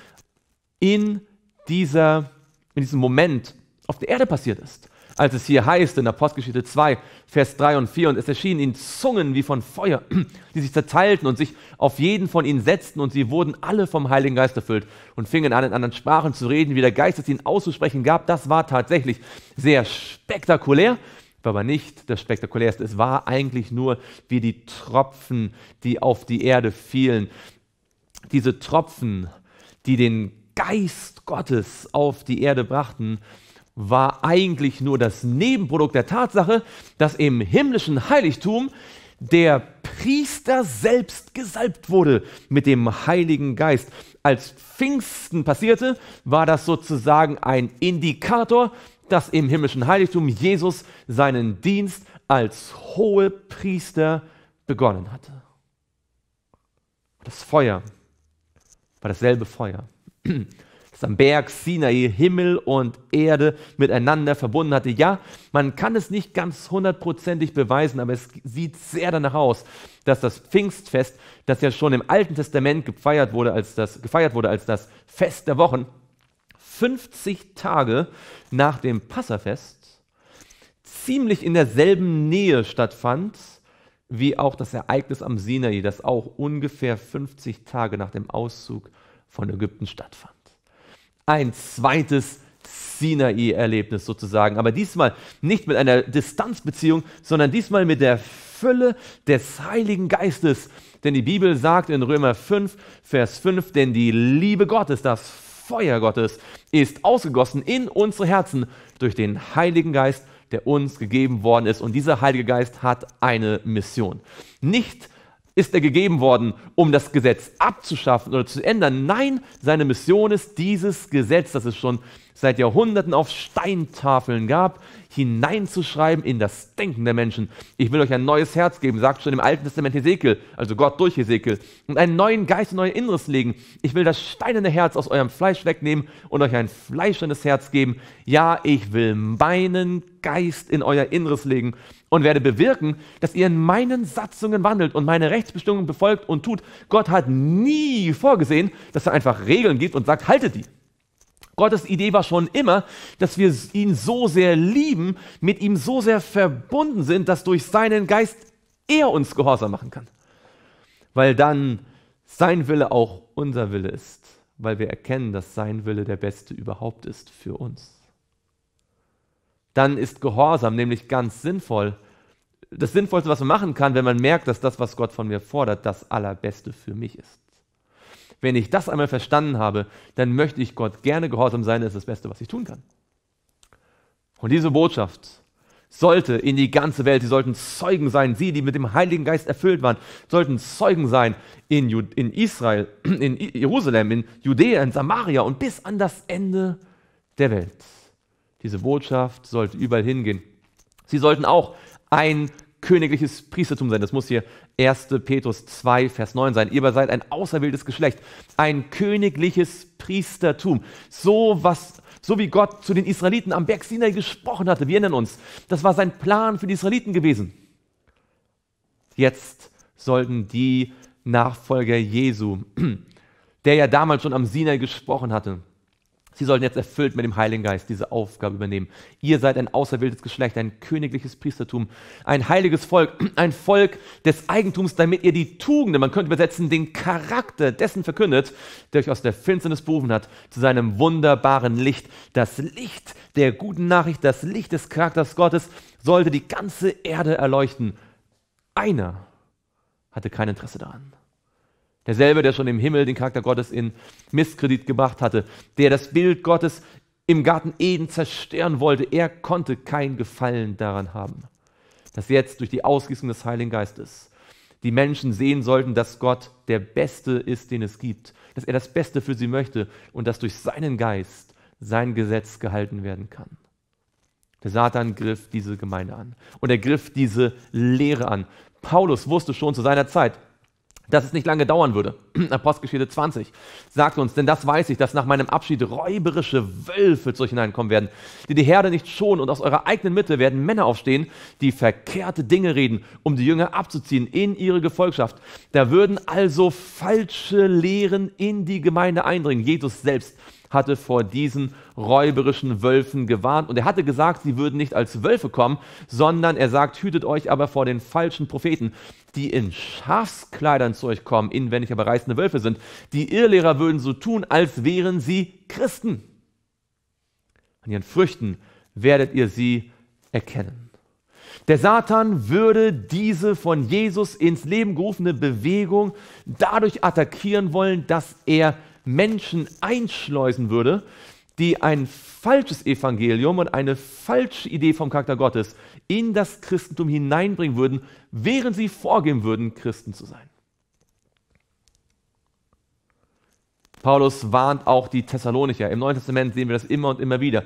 in, dieser, in diesem Moment auf der Erde passiert ist. Als es hier heißt in Apostelgeschichte 2, Vers 3 und 4, und es erschienen ihnen Zungen wie von Feuer, die sich zerteilten und sich auf jeden von ihnen setzten, und sie wurden alle vom Heiligen Geist erfüllt und fingen an, in anderen Sprachen zu reden, wie der Geist es ihnen auszusprechen gab. Das war tatsächlich sehr spektakulär, aber nicht das Spektakulärste. Es war eigentlich nur wie die Tropfen, die auf die Erde fielen. Diese Tropfen, die den Geist Gottes auf die Erde brachten, war eigentlich nur das Nebenprodukt der Tatsache, dass im himmlischen Heiligtum der Priester selbst gesalbt wurde mit dem Heiligen Geist. Als Pfingsten passierte, war das sozusagen ein Indikator, dass im himmlischen Heiligtum Jesus seinen Dienst als hohe Priester begonnen hatte. Das Feuer war dasselbe Feuer am Berg Sinai Himmel und Erde miteinander verbunden hatte. Ja, man kann es nicht ganz hundertprozentig beweisen, aber es sieht sehr danach aus, dass das Pfingstfest, das ja schon im Alten Testament gefeiert wurde als das, gefeiert wurde als das Fest der Wochen, 50 Tage nach dem Passafest ziemlich in derselben Nähe stattfand, wie auch das Ereignis am Sinai, das auch ungefähr 50 Tage nach dem Auszug von Ägypten stattfand ein zweites Sinai-Erlebnis sozusagen. Aber diesmal nicht mit einer Distanzbeziehung, sondern diesmal mit der Fülle des Heiligen Geistes. Denn die Bibel sagt in Römer 5, Vers 5, denn die Liebe Gottes, das Feuer Gottes, ist ausgegossen in unsere Herzen durch den Heiligen Geist, der uns gegeben worden ist. Und dieser Heilige Geist hat eine Mission. Nicht ist er gegeben worden, um das Gesetz abzuschaffen oder zu ändern. Nein, seine Mission ist dieses Gesetz, das es schon seit Jahrhunderten auf Steintafeln gab, hineinzuschreiben in das Denken der Menschen. Ich will euch ein neues Herz geben, sagt schon im Alten Testament Hesekiel, also Gott durch Hesekiel, und einen neuen Geist in euer Inneres legen. Ich will das steinerne Herz aus eurem Fleisch wegnehmen und euch ein fleischendes Herz geben. Ja, ich will meinen Geist in euer Inneres legen und werde bewirken, dass ihr in meinen Satzungen wandelt und meine Rechtsbestimmungen befolgt und tut. Gott hat nie vorgesehen, dass er einfach Regeln gibt und sagt, haltet die. Gottes Idee war schon immer, dass wir ihn so sehr lieben, mit ihm so sehr verbunden sind, dass durch seinen Geist er uns gehorsam machen kann. Weil dann sein Wille auch unser Wille ist, weil wir erkennen, dass sein Wille der beste überhaupt ist für uns. Dann ist Gehorsam nämlich ganz sinnvoll. Das Sinnvollste, was man machen kann, wenn man merkt, dass das, was Gott von mir fordert, das Allerbeste für mich ist. Wenn ich das einmal verstanden habe, dann möchte ich Gott gerne gehorsam sein, das ist das Beste, was ich tun kann. Und diese Botschaft sollte in die ganze Welt, sie sollten Zeugen sein, sie, die mit dem Heiligen Geist erfüllt waren, sollten Zeugen sein in, in Israel, in Jerusalem, in Judäa, in Samaria und bis an das Ende der Welt. Diese Botschaft sollte überall hingehen. Sie sollten auch ein königliches Priestertum sein. Das muss hier 1. Petrus 2, Vers 9 sein. Ihr seid ein auserwähltes Geschlecht, ein königliches Priestertum. So was, so wie Gott zu den Israeliten am Berg Sinai gesprochen hatte. Wir erinnern uns, das war sein Plan für die Israeliten gewesen. Jetzt sollten die Nachfolger Jesu, der ja damals schon am Sinai gesprochen hatte, Sie sollen jetzt erfüllt mit dem Heiligen Geist diese Aufgabe übernehmen. Ihr seid ein auserwähltes Geschlecht, ein königliches Priestertum, ein heiliges Volk, ein Volk des Eigentums, damit ihr die Tugende, man könnte übersetzen, den Charakter dessen verkündet, der euch aus der Finsternis berufen hat, zu seinem wunderbaren Licht. Das Licht der guten Nachricht, das Licht des Charakters Gottes sollte die ganze Erde erleuchten. Einer hatte kein Interesse daran. Derselbe, der schon im Himmel den Charakter Gottes in Misskredit gebracht hatte, der das Bild Gottes im Garten Eden zerstören wollte, er konnte kein Gefallen daran haben, dass jetzt durch die Ausgießung des Heiligen Geistes die Menschen sehen sollten, dass Gott der Beste ist, den es gibt, dass er das Beste für sie möchte und dass durch seinen Geist sein Gesetz gehalten werden kann. Der Satan griff diese Gemeinde an und er griff diese Lehre an. Paulus wusste schon zu seiner Zeit, dass es nicht lange dauern würde. Apostelgeschichte 20 sagt uns, denn das weiß ich, dass nach meinem Abschied räuberische Wölfe zu euch hineinkommen werden, die die Herde nicht schonen und aus eurer eigenen Mitte werden Männer aufstehen, die verkehrte Dinge reden, um die Jünger abzuziehen in ihre Gefolgschaft. Da würden also falsche Lehren in die Gemeinde eindringen. Jesus selbst hatte vor diesen räuberischen Wölfen gewarnt. Und er hatte gesagt, sie würden nicht als Wölfe kommen, sondern er sagt, hütet euch aber vor den falschen Propheten, die in Schafskleidern zu euch kommen, inwendig aber reißende Wölfe sind. Die Irrlehrer würden so tun, als wären sie Christen. An ihren Früchten werdet ihr sie erkennen. Der Satan würde diese von Jesus ins Leben gerufene Bewegung dadurch attackieren wollen, dass er Menschen einschleusen würde, die ein falsches Evangelium und eine falsche Idee vom Charakter Gottes in das Christentum hineinbringen würden, während sie vorgeben würden, Christen zu sein. Paulus warnt auch die Thessalonicher. Im Neuen Testament sehen wir das immer und immer wieder.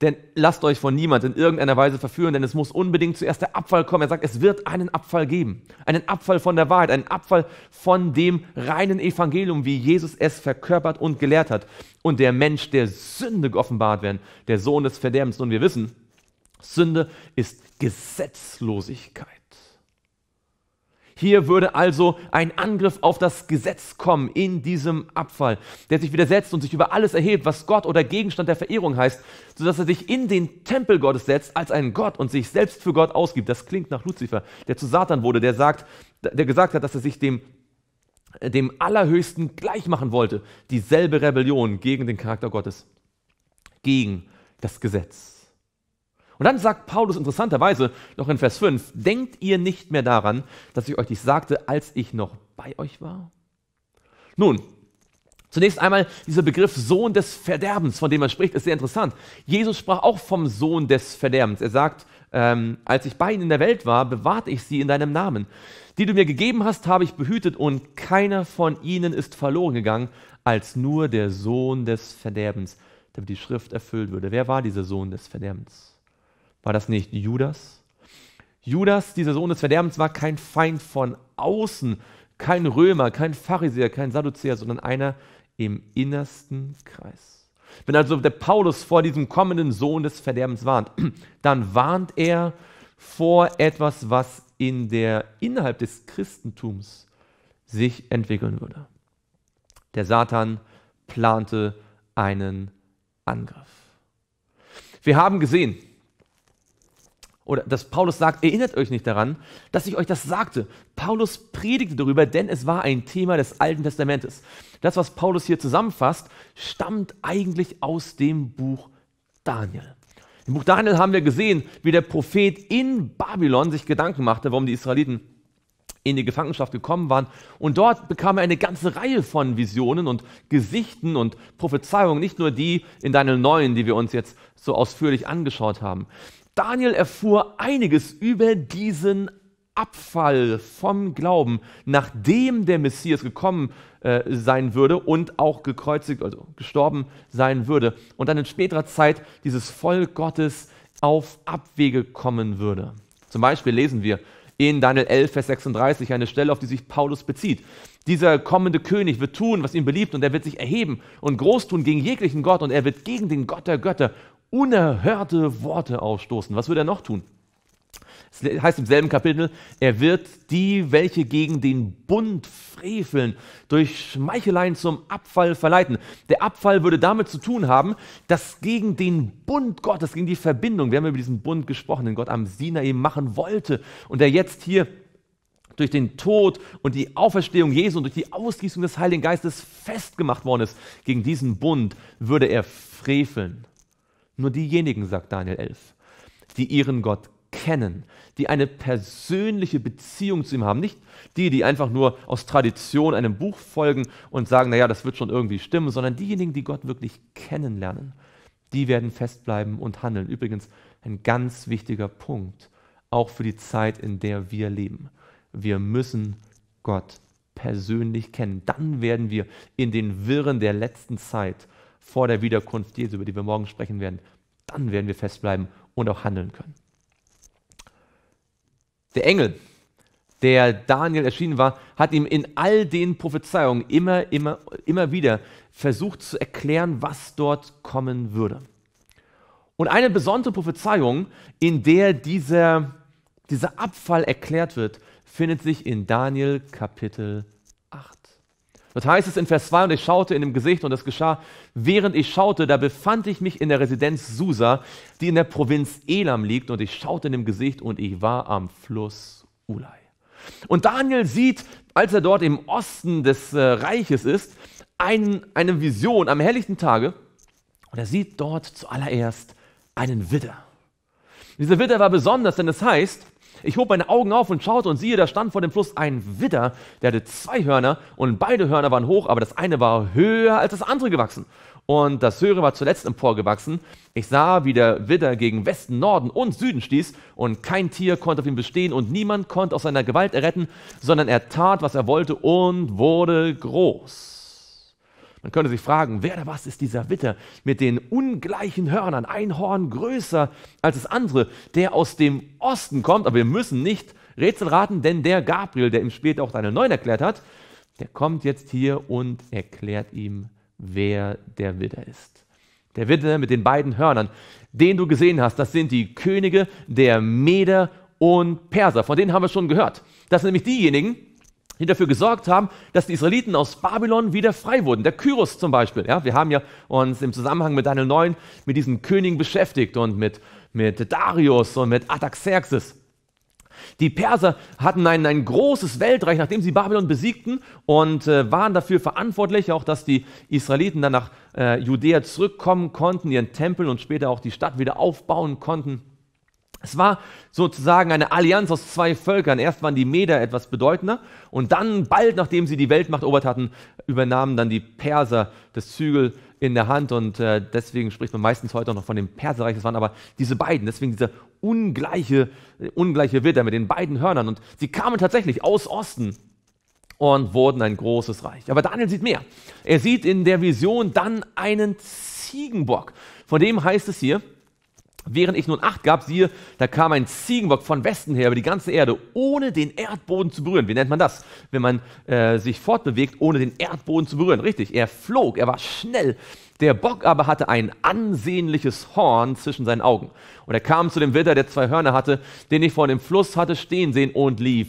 Denn lasst euch von niemand in irgendeiner Weise verführen, denn es muss unbedingt zuerst der Abfall kommen. Er sagt, es wird einen Abfall geben. Einen Abfall von der Wahrheit, einen Abfall von dem reinen Evangelium, wie Jesus es verkörpert und gelehrt hat. Und der Mensch der Sünde geoffenbart werden, der Sohn des Verderbens. Und wir wissen, Sünde ist Gesetzlosigkeit. Hier würde also ein Angriff auf das Gesetz kommen in diesem Abfall, der sich widersetzt und sich über alles erhebt, was Gott oder Gegenstand der Verehrung heißt, sodass er sich in den Tempel Gottes setzt als einen Gott und sich selbst für Gott ausgibt. Das klingt nach Luzifer, der zu Satan wurde, der sagt, der gesagt hat, dass er sich dem dem Allerhöchsten gleich machen wollte. Dieselbe Rebellion gegen den Charakter Gottes, gegen das Gesetz. Und dann sagt Paulus interessanterweise noch in Vers 5, denkt ihr nicht mehr daran, dass ich euch dies sagte, als ich noch bei euch war? Nun, zunächst einmal dieser Begriff Sohn des Verderbens, von dem er spricht, ist sehr interessant. Jesus sprach auch vom Sohn des Verderbens. Er sagt, ähm, als ich bei ihnen in der Welt war, bewahrte ich sie in deinem Namen. Die du mir gegeben hast, habe ich behütet und keiner von ihnen ist verloren gegangen, als nur der Sohn des Verderbens, damit die Schrift erfüllt würde. Wer war dieser Sohn des Verderbens? War das nicht Judas? Judas, dieser Sohn des Verderbens, war kein Feind von außen, kein Römer, kein Pharisäer, kein Sadduzäer, sondern einer im innersten Kreis. Wenn also der Paulus vor diesem kommenden Sohn des Verderbens warnt, dann warnt er vor etwas, was in der, innerhalb des Christentums sich entwickeln würde. Der Satan plante einen Angriff. Wir haben gesehen, oder dass Paulus sagt, erinnert euch nicht daran, dass ich euch das sagte. Paulus predigte darüber, denn es war ein Thema des Alten Testamentes. Das, was Paulus hier zusammenfasst, stammt eigentlich aus dem Buch Daniel. Im Buch Daniel haben wir gesehen, wie der Prophet in Babylon sich Gedanken machte, warum die Israeliten in die Gefangenschaft gekommen waren. Und dort bekam er eine ganze Reihe von Visionen und Gesichten und Prophezeiungen, nicht nur die in Daniel 9, die wir uns jetzt so ausführlich angeschaut haben. Daniel erfuhr einiges über diesen Abfall vom Glauben, nachdem der Messias gekommen äh, sein würde und auch gekreuzigt, also gestorben sein würde und dann in späterer Zeit dieses Volk Gottes auf Abwege kommen würde. Zum Beispiel lesen wir in Daniel 11, Vers 36 eine Stelle, auf die sich Paulus bezieht. Dieser kommende König wird tun, was ihm beliebt, und er wird sich erheben und groß tun gegen jeglichen Gott, und er wird gegen den Gott der Götter unerhörte Worte ausstoßen. Was wird er noch tun? Es heißt im selben Kapitel, er wird die, welche gegen den Bund freveln, durch Schmeicheleien zum Abfall verleiten. Der Abfall würde damit zu tun haben, dass gegen den Bund Gottes, gegen die Verbindung, wir haben über diesen Bund gesprochen, den Gott am Sinai machen wollte und der jetzt hier durch den Tod und die Auferstehung Jesu und durch die Ausgießung des Heiligen Geistes festgemacht worden ist, gegen diesen Bund würde er freveln. Nur diejenigen, sagt Daniel 11, die ihren Gott kennen, die eine persönliche Beziehung zu ihm haben. Nicht die, die einfach nur aus Tradition einem Buch folgen und sagen, naja, das wird schon irgendwie stimmen, sondern diejenigen, die Gott wirklich kennenlernen, die werden festbleiben und handeln. Übrigens ein ganz wichtiger Punkt, auch für die Zeit, in der wir leben. Wir müssen Gott persönlich kennen. Dann werden wir in den Wirren der letzten Zeit vor der Wiederkunft Jesu, über die wir morgen sprechen werden, dann werden wir festbleiben und auch handeln können. Der Engel, der Daniel erschienen war, hat ihm in all den Prophezeiungen immer, immer, immer wieder versucht zu erklären, was dort kommen würde. Und eine besondere Prophezeiung, in der dieser, dieser Abfall erklärt wird, findet sich in Daniel Kapitel das heißt es in Vers 2, und ich schaute in dem Gesicht, und das geschah, während ich schaute, da befand ich mich in der Residenz Susa, die in der Provinz Elam liegt, und ich schaute in dem Gesicht, und ich war am Fluss Ulai. Und Daniel sieht, als er dort im Osten des äh, Reiches ist, einen, eine Vision am helllichten Tage, und er sieht dort zuallererst einen Widder. Dieser Widder war besonders, denn es das heißt, ich hob meine Augen auf und schaute und siehe, da stand vor dem Fluss ein Widder, der hatte zwei Hörner und beide Hörner waren hoch, aber das eine war höher als das andere gewachsen. Und das höhere war zuletzt emporgewachsen. Ich sah, wie der Widder gegen Westen, Norden und Süden stieß und kein Tier konnte auf ihm bestehen und niemand konnte aus seiner Gewalt erretten, sondern er tat, was er wollte und wurde groß. Man könnte sich fragen, wer oder was ist dieser Witter mit den ungleichen Hörnern, ein Horn größer als das andere, der aus dem Osten kommt, aber wir müssen nicht Rätsel raten, denn der Gabriel, der ihm später auch Daniel 9 erklärt hat, der kommt jetzt hier und erklärt ihm, wer der Witter ist. Der Witter mit den beiden Hörnern, den du gesehen hast, das sind die Könige der Meder und Perser. Von denen haben wir schon gehört. Das sind nämlich diejenigen, die dafür gesorgt haben, dass die Israeliten aus Babylon wieder frei wurden. Der Kyros zum Beispiel. Ja, wir haben ja uns im Zusammenhang mit Daniel 9 mit diesen Königen beschäftigt und mit, mit Darius und mit Ataxerxes. Die Perser hatten ein, ein großes Weltreich, nachdem sie Babylon besiegten und äh, waren dafür verantwortlich, auch dass die Israeliten dann nach äh, Judäa zurückkommen konnten, ihren Tempel und später auch die Stadt wieder aufbauen konnten. Es war sozusagen eine Allianz aus zwei Völkern. Erst waren die Meder etwas bedeutender und dann, bald nachdem sie die Weltmacht erobert hatten, übernahmen dann die Perser das Zügel in der Hand und äh, deswegen spricht man meistens heute auch noch von dem Perserreich. Es waren aber diese beiden, deswegen dieser ungleiche, äh, ungleiche Witter mit den beiden Hörnern. Und sie kamen tatsächlich aus Osten und wurden ein großes Reich. Aber Daniel sieht mehr. Er sieht in der Vision dann einen Ziegenbock. Von dem heißt es hier, Während ich nun acht gab, siehe, da kam ein Ziegenbock von Westen her über die ganze Erde, ohne den Erdboden zu berühren. Wie nennt man das, wenn man äh, sich fortbewegt, ohne den Erdboden zu berühren? Richtig, er flog, er war schnell. Der Bock aber hatte ein ansehnliches Horn zwischen seinen Augen. Und er kam zu dem Witter, der zwei Hörner hatte, den ich vor dem Fluss hatte stehen sehen und lief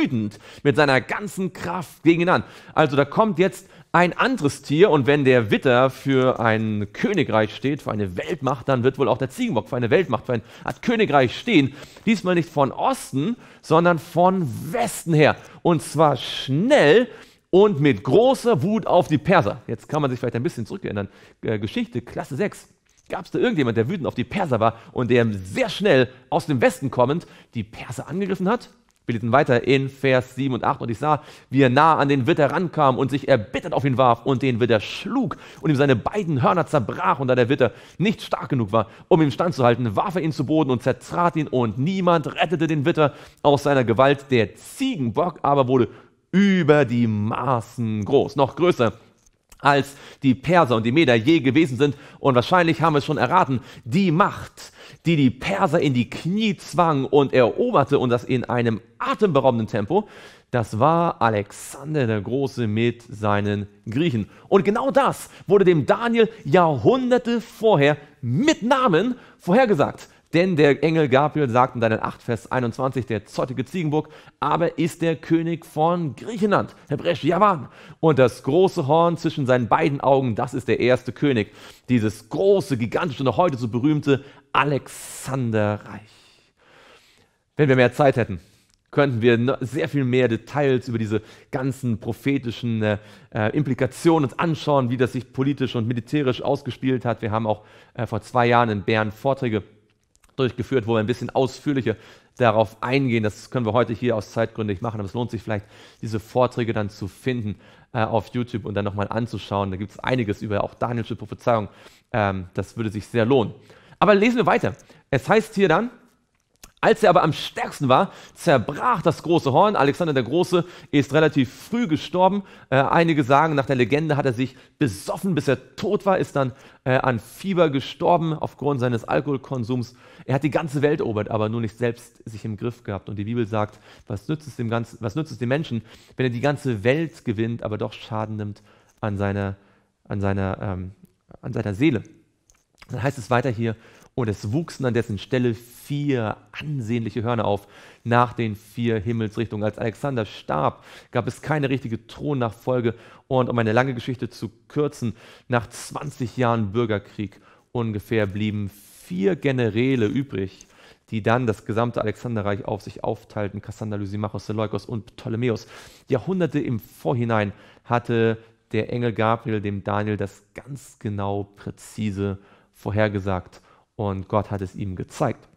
wütend mit seiner ganzen Kraft gegen ihn an. Also da kommt jetzt ein anderes Tier. Und wenn der Witter für ein Königreich steht, für eine Weltmacht, dann wird wohl auch der Ziegenbock für eine Weltmacht, für ein Art Königreich stehen. Diesmal nicht von Osten, sondern von Westen her. Und zwar schnell und mit großer Wut auf die Perser. Jetzt kann man sich vielleicht ein bisschen zurückerinnern. Äh, Geschichte, Klasse 6 gab es da irgendjemand, der wütend auf die Perser war und der sehr schnell aus dem Westen kommend die Perser angegriffen hat wir lesen weiter in Vers 7 und 8 und ich sah, wie er nah an den Witter rankam und sich erbittert auf ihn warf und den Witter schlug und ihm seine beiden Hörner zerbrach und da der Witter nicht stark genug war, um ihm standzuhalten, warf er ihn zu Boden und zertrat ihn und niemand rettete den Witter aus seiner Gewalt. Der Ziegenbock aber wurde über die Maßen groß, noch größer als die Perser und die Meder je gewesen sind und wahrscheinlich haben wir es schon erraten, die Macht, die die Perser in die Knie zwang und eroberte und das in einem atemberaubenden Tempo, das war Alexander der Große mit seinen Griechen. Und genau das wurde dem Daniel Jahrhunderte vorher mit Namen vorhergesagt. Denn der Engel Gabriel sagt in Daniel 8, Vers 21, der zottige Ziegenbock, aber ist der König von Griechenland, Hebräisch Javan. Und das große Horn zwischen seinen beiden Augen, das ist der erste König. Dieses große, gigantische und heute so berühmte Alexanderreich. Wenn wir mehr Zeit hätten, könnten wir sehr viel mehr Details über diese ganzen prophetischen äh, äh, Implikationen uns anschauen, wie das sich politisch und militärisch ausgespielt hat. Wir haben auch äh, vor zwei Jahren in Bern Vorträge durchgeführt, wo wir ein bisschen ausführlicher darauf eingehen. Das können wir heute hier aus Zeitgründen nicht machen, aber es lohnt sich vielleicht, diese Vorträge dann zu finden äh, auf YouTube und dann nochmal anzuschauen. Da gibt es einiges über auch danielsche Prophezeiung. Ähm, das würde sich sehr lohnen. Aber lesen wir weiter. Es heißt hier dann, als er aber am stärksten war, zerbrach das große Horn. Alexander der Große ist relativ früh gestorben. Äh, einige sagen, nach der Legende hat er sich besoffen, bis er tot war, ist dann äh, an Fieber gestorben aufgrund seines Alkoholkonsums. Er hat die ganze Welt erobert, aber nur nicht selbst sich im Griff gehabt. Und die Bibel sagt, was nützt es dem, Ganzen, was nützt es dem Menschen, wenn er die ganze Welt gewinnt, aber doch Schaden nimmt an seiner, an seiner, ähm, an seiner Seele. Dann heißt es weiter hier, und es wuchsen an dessen Stelle vier ansehnliche Hörner auf nach den vier Himmelsrichtungen. Als Alexander starb, gab es keine richtige Thronnachfolge. Und um eine lange Geschichte zu kürzen, nach 20 Jahren Bürgerkrieg ungefähr blieben vier Generäle übrig, die dann das gesamte Alexanderreich auf sich aufteilten, Kassander, Lysimachos, Seleukos und Ptolemäus. Jahrhunderte im Vorhinein hatte der Engel Gabriel dem Daniel das ganz genau präzise vorhergesagt. Und Gott hat es ihm gezeigt.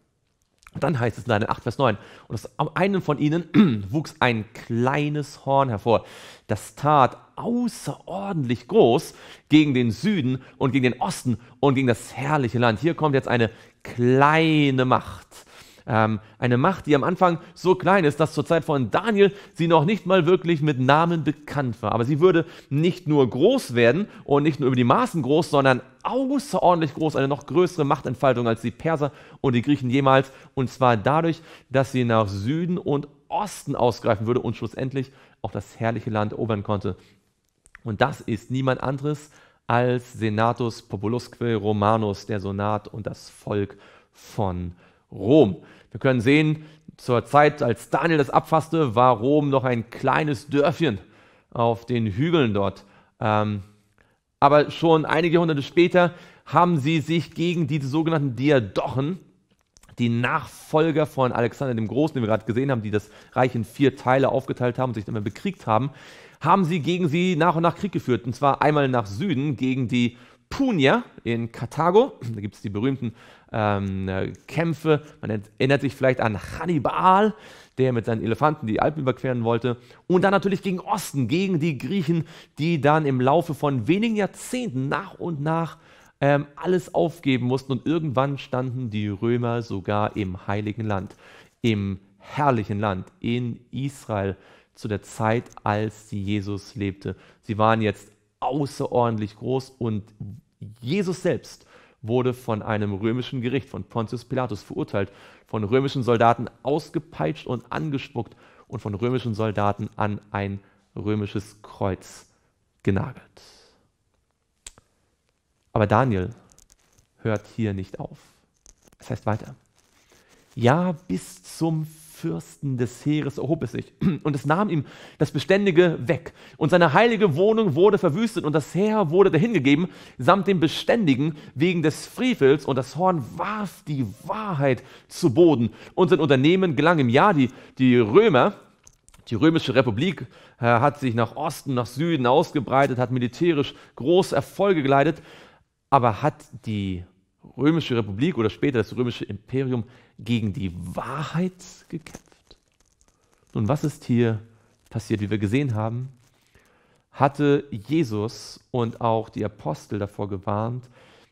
dann heißt es in Daniel 8, Vers 9, und aus einem von ihnen wuchs ein kleines Horn hervor. Das tat außerordentlich groß gegen den Süden und gegen den Osten und gegen das herrliche Land. Hier kommt jetzt eine kleine Macht ähm, eine Macht, die am Anfang so klein ist, dass zur Zeit von Daniel sie noch nicht mal wirklich mit Namen bekannt war. Aber sie würde nicht nur groß werden und nicht nur über die Maßen groß, sondern außerordentlich groß, eine noch größere Machtentfaltung als die Perser und die Griechen jemals. Und zwar dadurch, dass sie nach Süden und Osten ausgreifen würde und schlussendlich auch das herrliche Land erobern konnte. Und das ist niemand anderes als Senatus Populusque Romanus, der Senat und das Volk von Rom. Rom. Wir können sehen, zur Zeit, als Daniel das abfasste, war Rom noch ein kleines Dörfchen auf den Hügeln dort. Ähm, aber schon einige Jahrhunderte später haben sie sich gegen diese sogenannten Diadochen, die Nachfolger von Alexander dem Großen, den wir gerade gesehen haben, die das Reich in vier Teile aufgeteilt haben und sich dann immer bekriegt haben, haben sie gegen sie nach und nach Krieg geführt. Und zwar einmal nach Süden gegen die Punia in Karthago. Da gibt es die berühmten ähm, äh, Kämpfe. Man erinnert sich vielleicht an Hannibal, der mit seinen Elefanten die Alpen überqueren wollte. Und dann natürlich gegen Osten, gegen die Griechen, die dann im Laufe von wenigen Jahrzehnten nach und nach ähm, alles aufgeben mussten. Und irgendwann standen die Römer sogar im heiligen Land, im herrlichen Land, in Israel zu der Zeit, als Jesus lebte. Sie waren jetzt außerordentlich groß und Jesus selbst wurde von einem römischen Gericht, von Pontius Pilatus verurteilt, von römischen Soldaten ausgepeitscht und angespuckt und von römischen Soldaten an ein römisches Kreuz genagelt. Aber Daniel hört hier nicht auf. Es heißt weiter. Ja, bis zum Fürsten des Heeres erhob es sich und es nahm ihm das Beständige weg und seine heilige Wohnung wurde verwüstet und das Heer wurde dahingegeben samt dem Beständigen wegen des Frevels und das Horn warf die Wahrheit zu Boden und sein Unternehmen gelang im Jahr die, die Römer die römische Republik äh, hat sich nach Osten, nach Süden ausgebreitet, hat militärisch große Erfolge geleitet, aber hat die römische Republik oder später das römische Imperium gegen die Wahrheit gekämpft? Nun, was ist hier passiert? Wie wir gesehen haben, hatte Jesus und auch die Apostel davor gewarnt,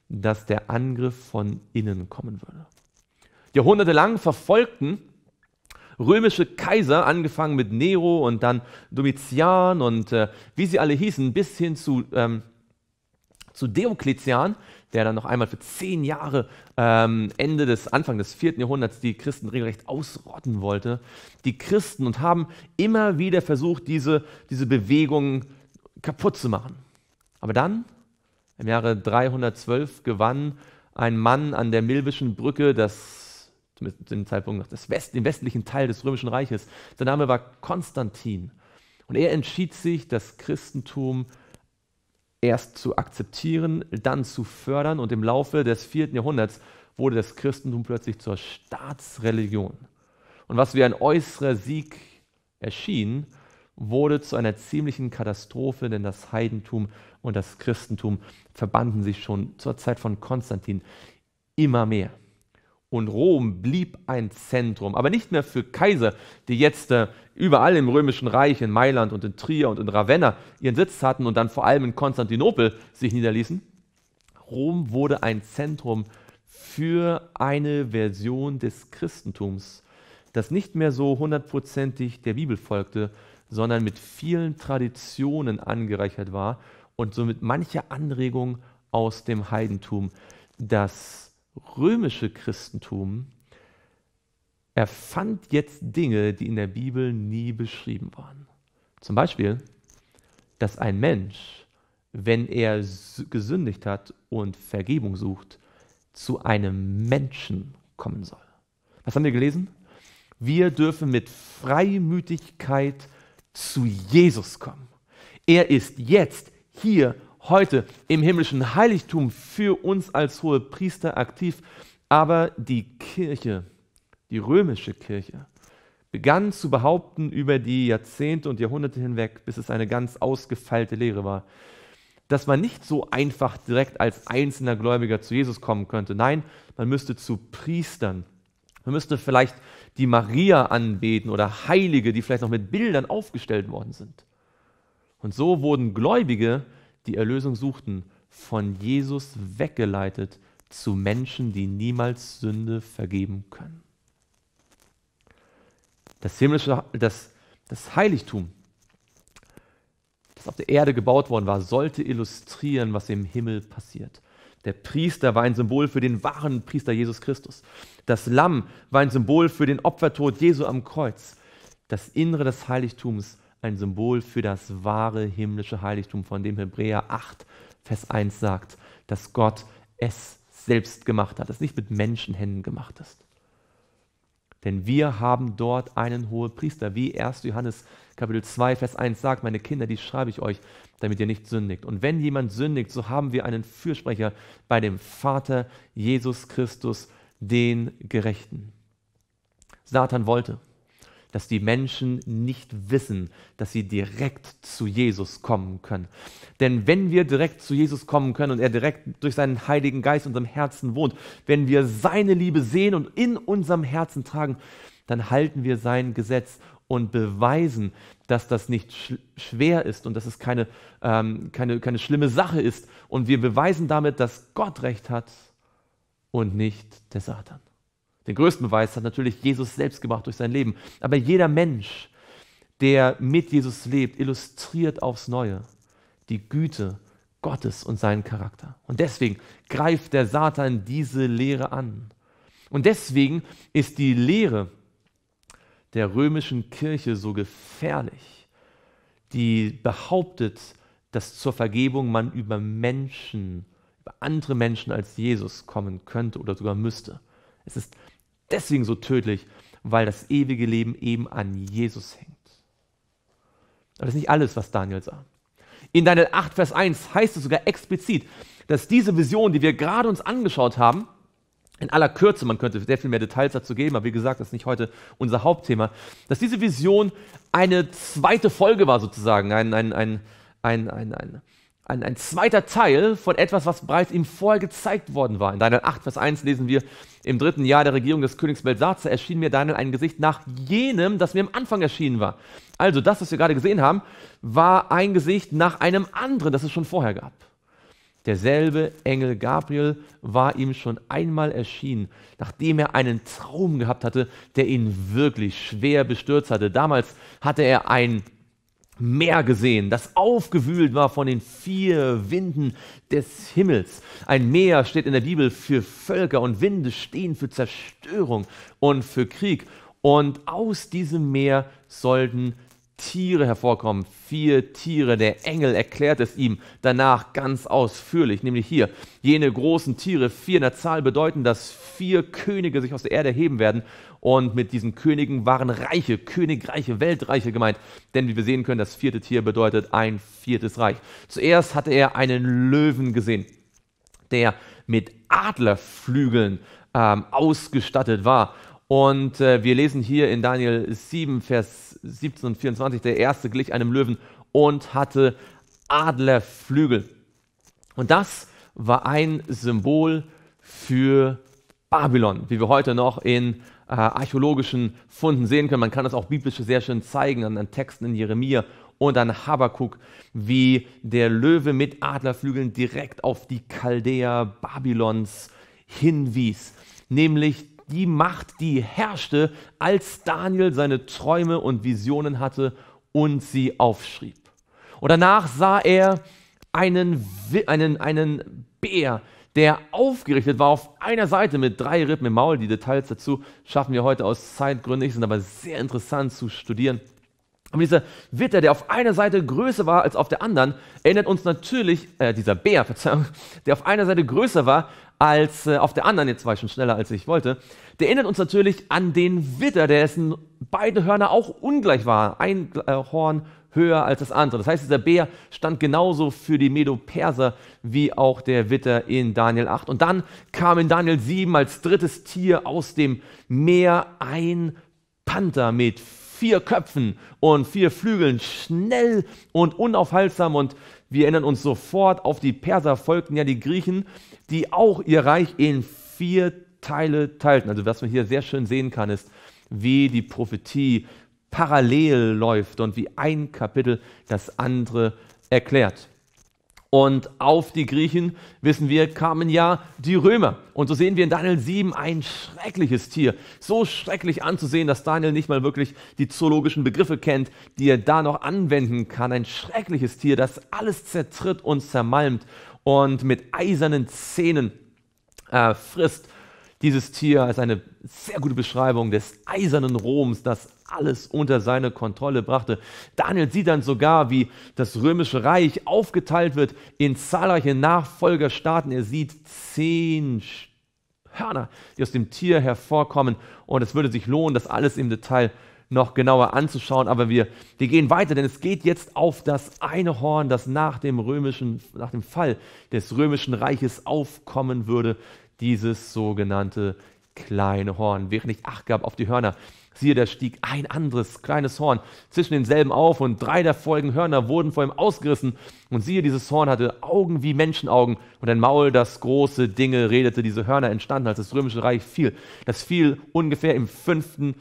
dass der Angriff von innen kommen würde. Jahrhundertelang verfolgten römische Kaiser, angefangen mit Nero und dann Domitian und äh, wie sie alle hießen, bis hin zu ähm, zu Diokletian, der dann noch einmal für zehn Jahre ähm, Ende des Anfang des vierten Jahrhunderts die Christen regelrecht ausrotten wollte. Die Christen und haben immer wieder versucht, diese, diese Bewegung kaputt zu machen. Aber dann, im Jahre 312, gewann ein Mann an der Milvischen Brücke das zu dem Zeitpunkt noch West, den westlichen Teil des Römischen Reiches. Sein Name war Konstantin. Und er entschied sich, das Christentum zu erst zu akzeptieren, dann zu fördern und im Laufe des vierten Jahrhunderts wurde das Christentum plötzlich zur Staatsreligion. Und was wie ein äußerer Sieg erschien, wurde zu einer ziemlichen Katastrophe, denn das Heidentum und das Christentum verbanden sich schon zur Zeit von Konstantin immer mehr und Rom blieb ein Zentrum, aber nicht mehr für Kaiser, die jetzt äh, überall im römischen Reich, in Mailand und in Trier und in Ravenna ihren Sitz hatten und dann vor allem in Konstantinopel sich niederließen. Rom wurde ein Zentrum für eine Version des Christentums, das nicht mehr so hundertprozentig der Bibel folgte, sondern mit vielen Traditionen angereichert war und somit manche Anregung aus dem Heidentum, das römische Christentum erfand jetzt Dinge, die in der Bibel nie beschrieben waren. Zum Beispiel, dass ein Mensch, wenn er gesündigt hat und Vergebung sucht, zu einem Menschen kommen soll. Was haben wir gelesen? Wir dürfen mit Freimütigkeit zu Jesus kommen. Er ist jetzt hier heute im himmlischen Heiligtum für uns als hohe Priester aktiv, aber die Kirche, die römische Kirche, begann zu behaupten über die Jahrzehnte und Jahrhunderte hinweg, bis es eine ganz ausgefeilte Lehre war, dass man nicht so einfach direkt als einzelner Gläubiger zu Jesus kommen könnte. Nein, man müsste zu Priestern. Man müsste vielleicht die Maria anbeten oder Heilige, die vielleicht noch mit Bildern aufgestellt worden sind. Und so wurden Gläubige die Erlösung suchten, von Jesus weggeleitet zu Menschen, die niemals Sünde vergeben können. Das himmlische, das, das Heiligtum, das auf der Erde gebaut worden war, sollte illustrieren, was im Himmel passiert. Der Priester war ein Symbol für den wahren Priester Jesus Christus. Das Lamm war ein Symbol für den Opfertod Jesu am Kreuz. Das Innere des Heiligtums war ein Symbol für das wahre himmlische Heiligtum, von dem Hebräer 8, Vers 1 sagt, dass Gott es selbst gemacht hat, es nicht mit Menschenhänden gemacht ist. Denn wir haben dort einen hohen Priester, wie 1. Johannes Kapitel 2, Vers 1 sagt, meine Kinder, die schreibe ich euch, damit ihr nicht sündigt. Und wenn jemand sündigt, so haben wir einen Fürsprecher bei dem Vater Jesus Christus, den Gerechten. Satan wollte, dass die Menschen nicht wissen, dass sie direkt zu Jesus kommen können. Denn wenn wir direkt zu Jesus kommen können und er direkt durch seinen Heiligen Geist in unserem Herzen wohnt, wenn wir seine Liebe sehen und in unserem Herzen tragen, dann halten wir sein Gesetz und beweisen, dass das nicht sch schwer ist und dass es keine, ähm, keine, keine schlimme Sache ist. Und wir beweisen damit, dass Gott recht hat und nicht der Satan. Den größten Beweis hat natürlich Jesus selbst gemacht durch sein Leben. Aber jeder Mensch, der mit Jesus lebt, illustriert aufs Neue die Güte Gottes und seinen Charakter. Und deswegen greift der Satan diese Lehre an. Und deswegen ist die Lehre der römischen Kirche so gefährlich, die behauptet, dass zur Vergebung man über Menschen, über andere Menschen als Jesus kommen könnte oder sogar müsste. Es ist deswegen so tödlich, weil das ewige Leben eben an Jesus hängt. Aber das ist nicht alles, was Daniel sah. In Daniel 8, Vers 1 heißt es sogar explizit, dass diese Vision, die wir gerade uns angeschaut haben, in aller Kürze, man könnte sehr viel mehr Details dazu geben, aber wie gesagt, das ist nicht heute unser Hauptthema, dass diese Vision eine zweite Folge war sozusagen, ein, ein, ein, ein, ein, ein, ein, ein zweiter Teil von etwas, was bereits ihm vorher gezeigt worden war. In Daniel 8, Vers 1 lesen wir, im dritten Jahr der Regierung des Königs Belsatzer erschien mir Daniel ein Gesicht nach jenem, das mir am Anfang erschienen war. Also das, was wir gerade gesehen haben, war ein Gesicht nach einem anderen, das es schon vorher gab. Derselbe Engel Gabriel war ihm schon einmal erschienen, nachdem er einen Traum gehabt hatte, der ihn wirklich schwer bestürzt hatte. Damals hatte er ein Meer gesehen, das aufgewühlt war von den vier Winden des Himmels. Ein Meer steht in der Bibel für Völker und Winde stehen für Zerstörung und für Krieg. Und aus diesem Meer sollten Tiere hervorkommen, vier Tiere. Der Engel erklärt es ihm danach ganz ausführlich, nämlich hier, jene großen Tiere, vier in der Zahl, bedeuten, dass vier Könige sich aus der Erde heben werden. Und mit diesen Königen waren Reiche, Königreiche, Weltreiche gemeint. Denn wie wir sehen können, das vierte Tier bedeutet ein viertes Reich. Zuerst hatte er einen Löwen gesehen, der mit Adlerflügeln ähm, ausgestattet war. Und äh, wir lesen hier in Daniel 7, Vers 17,24, der erste glich einem Löwen und hatte Adlerflügel. Und das war ein Symbol für Babylon, wie wir heute noch in äh, archäologischen Funden sehen können. Man kann das auch biblisch sehr schön zeigen an, den Texten in Jeremia und an Habakkuk, wie der Löwe mit Adlerflügeln direkt auf die Chaldea Babylons hinwies, nämlich die Macht, die herrschte, als Daniel seine Träume und Visionen hatte und sie aufschrieb. Und danach sah er einen, einen, einen Bär, der aufgerichtet war auf einer Seite mit drei Rippen im Maul. Die Details dazu schaffen wir heute aus Zeitgründen sind aber sehr interessant zu studieren. Aber dieser Witter, der auf einer Seite größer war als auf der anderen, erinnert uns natürlich, äh, dieser Bär, Verzeihung, der auf einer Seite größer war als äh, auf der anderen, jetzt war ich schon schneller als ich wollte, der erinnert uns natürlich an den Witter, dessen beide Hörner auch ungleich waren. Ein äh, Horn höher als das andere. Das heißt, dieser Bär stand genauso für die Medo-Perser wie auch der Witter in Daniel 8. Und dann kam in Daniel 7 als drittes Tier aus dem Meer ein Panther mit vier Köpfen und vier Flügeln, schnell und unaufhaltsam. Und wir erinnern uns sofort, auf die Perser folgten ja die Griechen, die auch ihr Reich in vier Teile teilten. Also was man hier sehr schön sehen kann, ist, wie die Prophetie parallel läuft und wie ein Kapitel das andere erklärt und auf die Griechen, wissen wir, kamen ja die Römer. Und so sehen wir in Daniel 7 ein schreckliches Tier. So schrecklich anzusehen, dass Daniel nicht mal wirklich die zoologischen Begriffe kennt, die er da noch anwenden kann. Ein schreckliches Tier, das alles zertritt und zermalmt und mit eisernen Zähnen äh, frisst. Dieses Tier ist eine sehr gute Beschreibung des eisernen Roms, das alles unter seine Kontrolle brachte. Daniel sieht dann sogar, wie das römische Reich aufgeteilt wird in zahlreiche Nachfolgerstaaten. Er sieht zehn Hörner, die aus dem Tier hervorkommen. Und es würde sich lohnen, das alles im Detail noch genauer anzuschauen. Aber wir, wir gehen weiter, denn es geht jetzt auf das eine Horn, das nach dem römischen, nach dem Fall des römischen Reiches aufkommen würde. Dieses sogenannte kleine Horn. Während ich Acht gab auf die Hörner, Siehe, da stieg ein anderes kleines Horn zwischen denselben auf und drei der folgenden Hörner wurden vor ihm ausgerissen. Und siehe, dieses Horn hatte Augen wie Menschenaugen und ein Maul, das große Dinge redete. Diese Hörner entstanden, als das römische Reich fiel. Das fiel ungefähr im fünften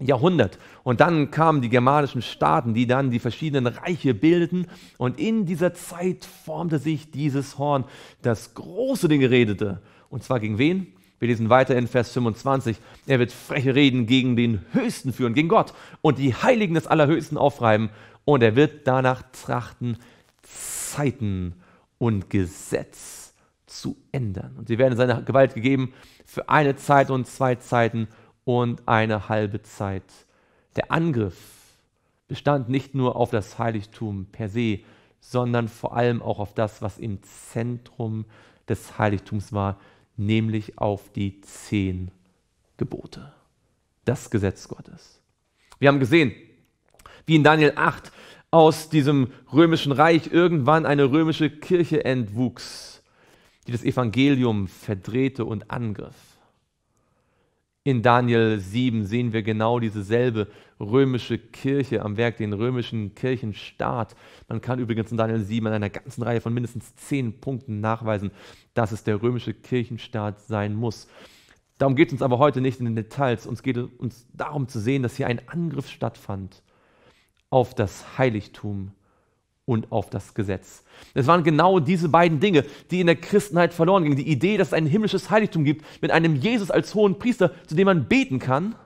Jahrhundert. Und dann kamen die germanischen Staaten, die dann die verschiedenen Reiche bildeten. Und in dieser Zeit formte sich dieses Horn, das große Dinge redete. Und zwar gegen wen? Wir lesen weiter in Vers 25. Er wird freche Reden gegen den Höchsten führen, gegen Gott und die Heiligen des Allerhöchsten aufreiben. Und er wird danach trachten, Zeiten und Gesetz zu ändern. Und sie werden seine Gewalt gegeben für eine Zeit und zwei Zeiten und eine halbe Zeit. Der Angriff bestand nicht nur auf das Heiligtum per se, sondern vor allem auch auf das, was im Zentrum des Heiligtums war, nämlich auf die zehn Gebote. Das Gesetz Gottes. Wir haben gesehen, wie in Daniel 8 aus diesem römischen Reich irgendwann eine römische Kirche entwuchs, die das Evangelium verdrehte und angriff. In Daniel 7 sehen wir genau dieselbe römische Kirche am Werk, den römischen Kirchenstaat. Man kann übrigens in Daniel 7 an einer ganzen Reihe von mindestens zehn Punkten nachweisen, dass es der römische Kirchenstaat sein muss. Darum geht es uns aber heute nicht in den Details. Uns geht uns darum zu sehen, dass hier ein Angriff stattfand auf das Heiligtum und auf das Gesetz. Es waren genau diese beiden Dinge, die in der Christenheit verloren gingen. Die Idee, dass es ein himmlisches Heiligtum gibt mit einem Jesus als hohen Priester, zu dem man beten kann –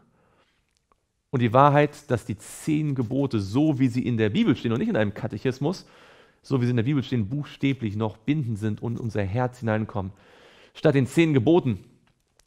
und die Wahrheit, dass die zehn Gebote, so wie sie in der Bibel stehen und nicht in einem Katechismus, so wie sie in der Bibel stehen, buchstäblich noch bindend sind und unser Herz hineinkommen. Statt den zehn Geboten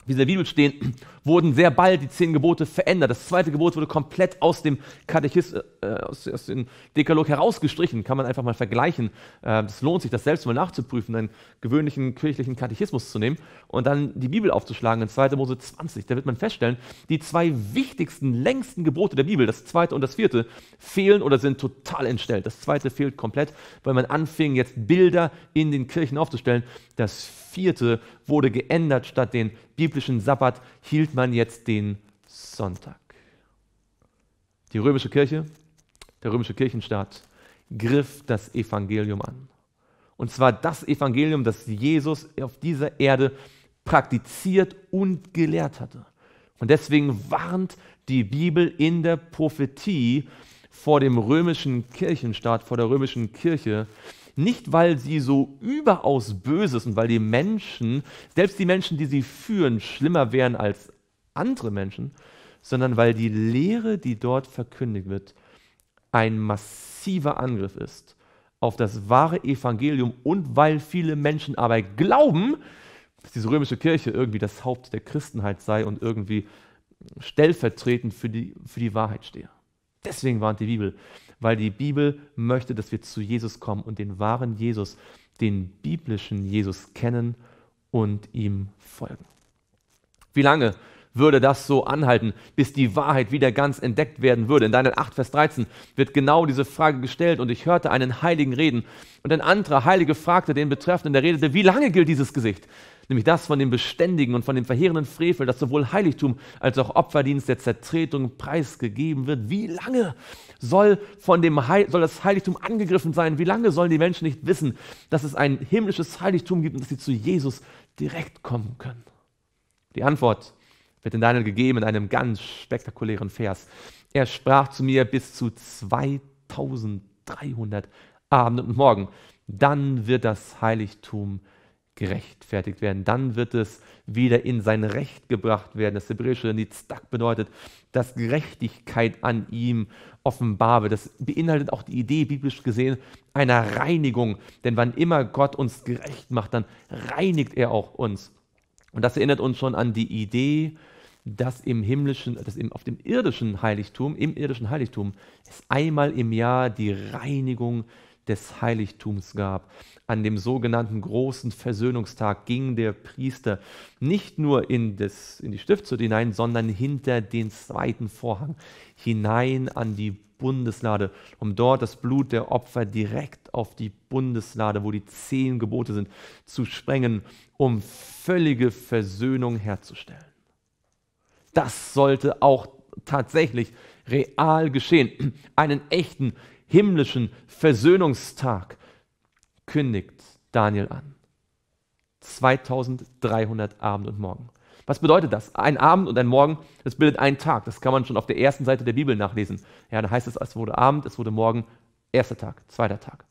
wie in der Bibel stehen, wurden sehr bald die zehn Gebote verändert. Das zweite Gebot wurde komplett aus dem Katechist, äh, aus, aus dem Dekalog herausgestrichen. Kann man einfach mal vergleichen. Äh, das lohnt sich, das selbst mal nachzuprüfen, einen gewöhnlichen kirchlichen Katechismus zu nehmen und dann die Bibel aufzuschlagen in 2. Mose 20. Da wird man feststellen, die zwei wichtigsten, längsten Gebote der Bibel, das zweite und das vierte, fehlen oder sind total entstellt. Das zweite fehlt komplett, weil man anfing, jetzt Bilder in den Kirchen aufzustellen. Das vierte wurde geändert statt den biblischen Sabbat hielt man jetzt den Sonntag. Die römische Kirche, der römische Kirchenstaat, griff das Evangelium an. Und zwar das Evangelium, das Jesus auf dieser Erde praktiziert und gelehrt hatte. Und deswegen warnt die Bibel in der Prophetie vor dem römischen Kirchenstaat, vor der römischen Kirche, nicht weil sie so überaus böse ist und weil die Menschen, selbst die Menschen, die sie führen, schlimmer wären als andere Menschen, sondern weil die Lehre, die dort verkündigt wird, ein massiver Angriff ist auf das wahre Evangelium und weil viele Menschen aber glauben, dass diese römische Kirche irgendwie das Haupt der Christenheit sei und irgendwie stellvertretend für die, für die Wahrheit stehe. Deswegen warnt die Bibel, weil die Bibel möchte, dass wir zu Jesus kommen und den wahren Jesus, den biblischen Jesus kennen und ihm folgen. Wie lange würde das so anhalten, bis die Wahrheit wieder ganz entdeckt werden würde. In Daniel 8, Vers 13 wird genau diese Frage gestellt und ich hörte einen Heiligen reden. Und ein anderer Heilige fragte den Betreffenden, der redete, wie lange gilt dieses Gesicht? Nämlich das von dem beständigen und von dem verheerenden Frevel, das sowohl Heiligtum als auch Opferdienst der Zertretung preisgegeben wird. Wie lange? Soll, von dem Heil, soll das Heiligtum angegriffen sein? Wie lange sollen die Menschen nicht wissen, dass es ein himmlisches Heiligtum gibt und dass sie zu Jesus direkt kommen können? Die Antwort wird in Daniel gegeben in einem ganz spektakulären Vers. Er sprach zu mir bis zu 2300 Abend und Morgen. Dann wird das Heiligtum angegriffen gerechtfertigt werden. Dann wird es wieder in sein Recht gebracht werden. Das hebräische Nitzdak bedeutet, dass Gerechtigkeit an ihm offenbar wird. Das beinhaltet auch die Idee, biblisch gesehen, einer Reinigung. Denn wann immer Gott uns gerecht macht, dann reinigt er auch uns. Und das erinnert uns schon an die Idee, dass im himmlischen, dass im, auf dem irdischen Heiligtum, im irdischen Heiligtum, es einmal im Jahr die Reinigung des Heiligtums gab. An dem sogenannten großen Versöhnungstag ging der Priester nicht nur in, das, in die Stiftshütte hinein, sondern hinter den zweiten Vorhang hinein an die Bundeslade, um dort das Blut der Opfer direkt auf die Bundeslade, wo die zehn Gebote sind, zu sprengen, um völlige Versöhnung herzustellen. Das sollte auch tatsächlich real geschehen. Einen echten himmlischen Versöhnungstag kündigt Daniel an. 2300 Abend und Morgen. Was bedeutet das? Ein Abend und ein Morgen, das bildet einen Tag. Das kann man schon auf der ersten Seite der Bibel nachlesen. Ja, da heißt es, es wurde Abend, es wurde Morgen, erster Tag, zweiter Tag.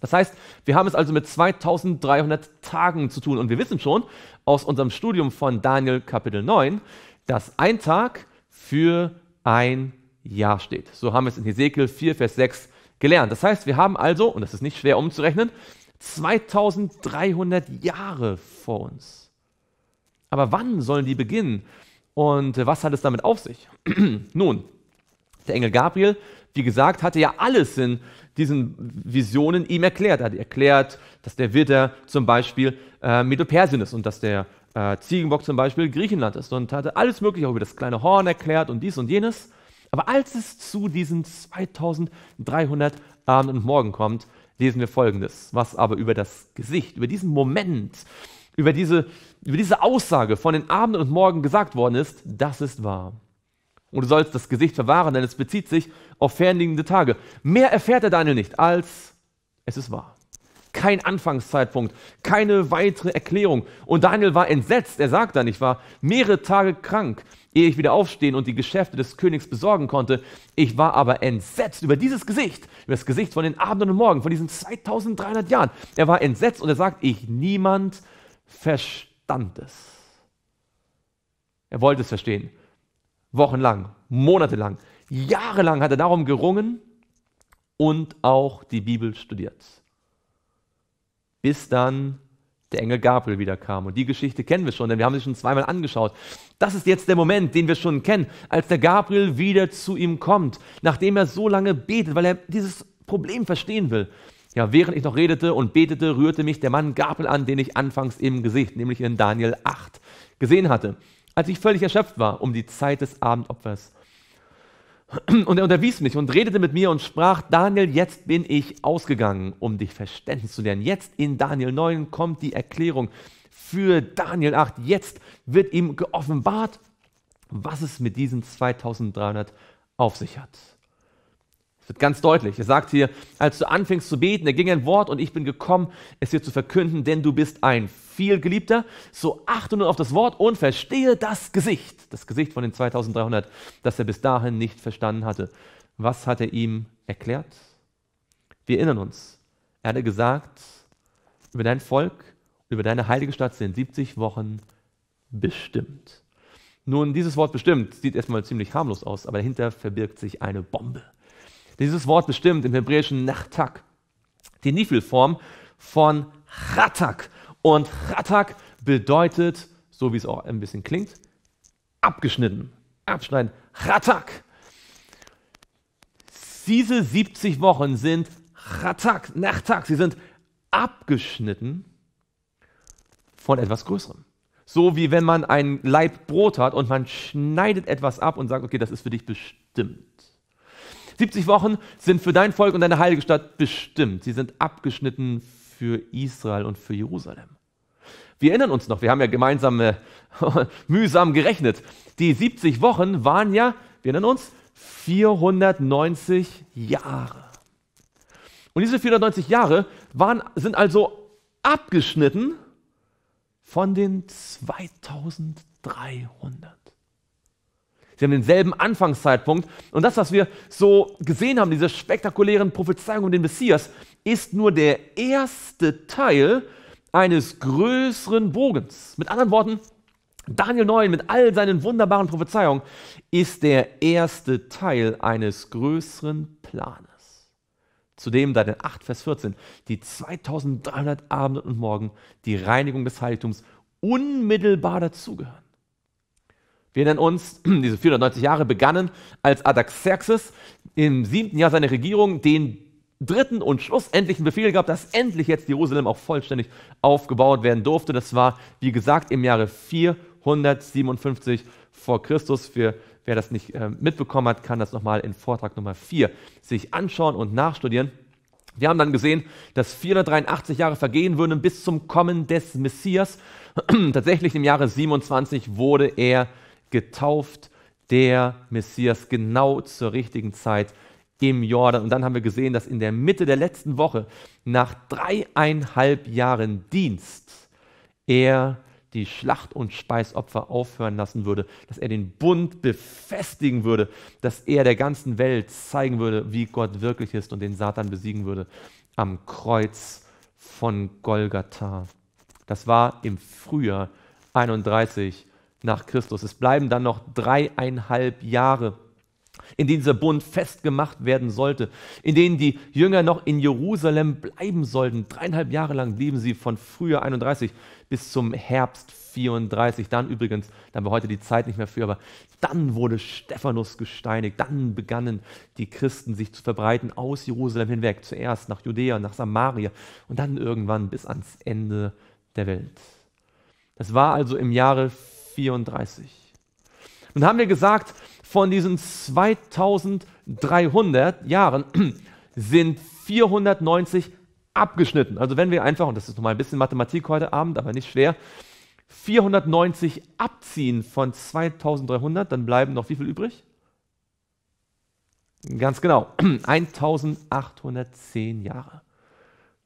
Das heißt, wir haben es also mit 2300 Tagen zu tun und wir wissen schon aus unserem Studium von Daniel Kapitel 9, dass ein Tag für ein ja steht. So haben wir es in Hesekiel 4, Vers 6 gelernt. Das heißt, wir haben also, und das ist nicht schwer umzurechnen, 2300 Jahre vor uns. Aber wann sollen die beginnen? Und äh, was hat es damit auf sich? Nun, der Engel Gabriel, wie gesagt, hatte ja alles in diesen Visionen ihm erklärt. Er hat erklärt, dass der Widder zum Beispiel äh, Medopersien ist und dass der äh, Ziegenbock zum Beispiel Griechenland ist und hatte alles Mögliche auch über das kleine Horn erklärt und dies und jenes. Aber als es zu diesen 2300 Abend und Morgen kommt, lesen wir Folgendes, was aber über das Gesicht, über diesen Moment, über diese, über diese Aussage von den Abend und Morgen gesagt worden ist, das ist wahr. Und du sollst das Gesicht verwahren, denn es bezieht sich auf fernliegende Tage. Mehr erfährt der Daniel nicht, als es ist wahr. Kein Anfangszeitpunkt, keine weitere Erklärung. Und Daniel war entsetzt, er sagt da nicht wahr, mehrere Tage krank ehe ich wieder aufstehen und die Geschäfte des Königs besorgen konnte. Ich war aber entsetzt über dieses Gesicht, über das Gesicht von den Abenden und Morgen, von diesen 2300 Jahren. Er war entsetzt und er sagt, ich niemand verstand es. Er wollte es verstehen. Wochenlang, monatelang, jahrelang hat er darum gerungen und auch die Bibel studiert. Bis dann der Engel Gabriel wieder kam. Und die Geschichte kennen wir schon, denn wir haben sie schon zweimal angeschaut. Das ist jetzt der Moment, den wir schon kennen, als der Gabriel wieder zu ihm kommt, nachdem er so lange betet, weil er dieses Problem verstehen will. Ja, während ich noch redete und betete, rührte mich der Mann Gabriel an, den ich anfangs im Gesicht, nämlich in Daniel 8, gesehen hatte, als ich völlig erschöpft war um die Zeit des Abendopfers. Und er unterwies mich und redete mit mir und sprach, Daniel, jetzt bin ich ausgegangen, um dich Verständnis zu lernen. Jetzt in Daniel 9 kommt die Erklärung für Daniel 8. Jetzt wird ihm geoffenbart, was es mit diesen 2300 auf sich hat wird ganz deutlich. Er sagt hier, als du anfängst zu beten, er ging ein Wort und ich bin gekommen, es dir zu verkünden, denn du bist ein vielgeliebter. So achte nun auf das Wort und verstehe das Gesicht. Das Gesicht von den 2300, das er bis dahin nicht verstanden hatte. Was hat er ihm erklärt? Wir erinnern uns. Er hatte gesagt, über dein Volk, über deine heilige Stadt sind 70 Wochen bestimmt. Nun, dieses Wort bestimmt sieht erstmal ziemlich harmlos aus, aber dahinter verbirgt sich eine Bombe. Dieses Wort bestimmt im hebräischen Nachtak, die Nifelform von Chatak. Und Chatak bedeutet, so wie es auch ein bisschen klingt, abgeschnitten, abschneiden, Chatak. Diese 70 Wochen sind Chatak, Nachtak, sie sind abgeschnitten von etwas Größerem. So wie wenn man ein Leib Brot hat und man schneidet etwas ab und sagt, okay, das ist für dich bestimmt. 70 Wochen sind für dein Volk und deine heilige Stadt bestimmt. Sie sind abgeschnitten für Israel und für Jerusalem. Wir erinnern uns noch, wir haben ja gemeinsam äh, mühsam gerechnet. Die 70 Wochen waren ja, wir erinnern uns, 490 Jahre. Und diese 490 Jahre waren, sind also abgeschnitten von den 2300. Sie haben denselben Anfangszeitpunkt. Und das, was wir so gesehen haben, diese spektakulären Prophezeiungen um den Messias, ist nur der erste Teil eines größeren Bogens. Mit anderen Worten, Daniel 9 mit all seinen wunderbaren Prophezeiungen ist der erste Teil eines größeren Planes. Zudem da in 8, Vers 14, die 2300 Abende und Morgen, die Reinigung des Heiligtums unmittelbar dazugehören. Wir nennen uns, diese 490 Jahre begannen, als Artaxerxes im siebten Jahr seiner Regierung den dritten und schlussendlichen Befehl gab, dass endlich jetzt Jerusalem auch vollständig aufgebaut werden durfte. Das war, wie gesagt, im Jahre 457 vor Christus. Für wer das nicht äh, mitbekommen hat, kann das nochmal in Vortrag Nummer 4 sich anschauen und nachstudieren. Wir haben dann gesehen, dass 483 Jahre vergehen würden bis zum Kommen des Messias. Tatsächlich im Jahre 27 wurde er getauft, der Messias, genau zur richtigen Zeit im Jordan. Und dann haben wir gesehen, dass in der Mitte der letzten Woche, nach dreieinhalb Jahren Dienst, er die Schlacht- und Speisopfer aufhören lassen würde, dass er den Bund befestigen würde, dass er der ganzen Welt zeigen würde, wie Gott wirklich ist und den Satan besiegen würde am Kreuz von Golgatha. Das war im Frühjahr 31 nach Christus. Es bleiben dann noch dreieinhalb Jahre, in denen dieser Bund festgemacht werden sollte, in denen die Jünger noch in Jerusalem bleiben sollten. Dreieinhalb Jahre lang blieben sie von Frühjahr 31 bis zum Herbst 34. Dann übrigens, da haben wir heute die Zeit nicht mehr für, aber dann wurde Stephanus gesteinigt. Dann begannen die Christen sich zu verbreiten aus Jerusalem hinweg. Zuerst nach Judäa, nach Samaria und dann irgendwann bis ans Ende der Welt. Das war also im Jahre 34. Nun haben wir gesagt, von diesen 2300 Jahren sind 490 abgeschnitten. Also wenn wir einfach, und das ist nochmal ein bisschen Mathematik heute Abend, aber nicht schwer, 490 abziehen von 2300, dann bleiben noch wie viel übrig? Ganz genau, 1810 Jahre.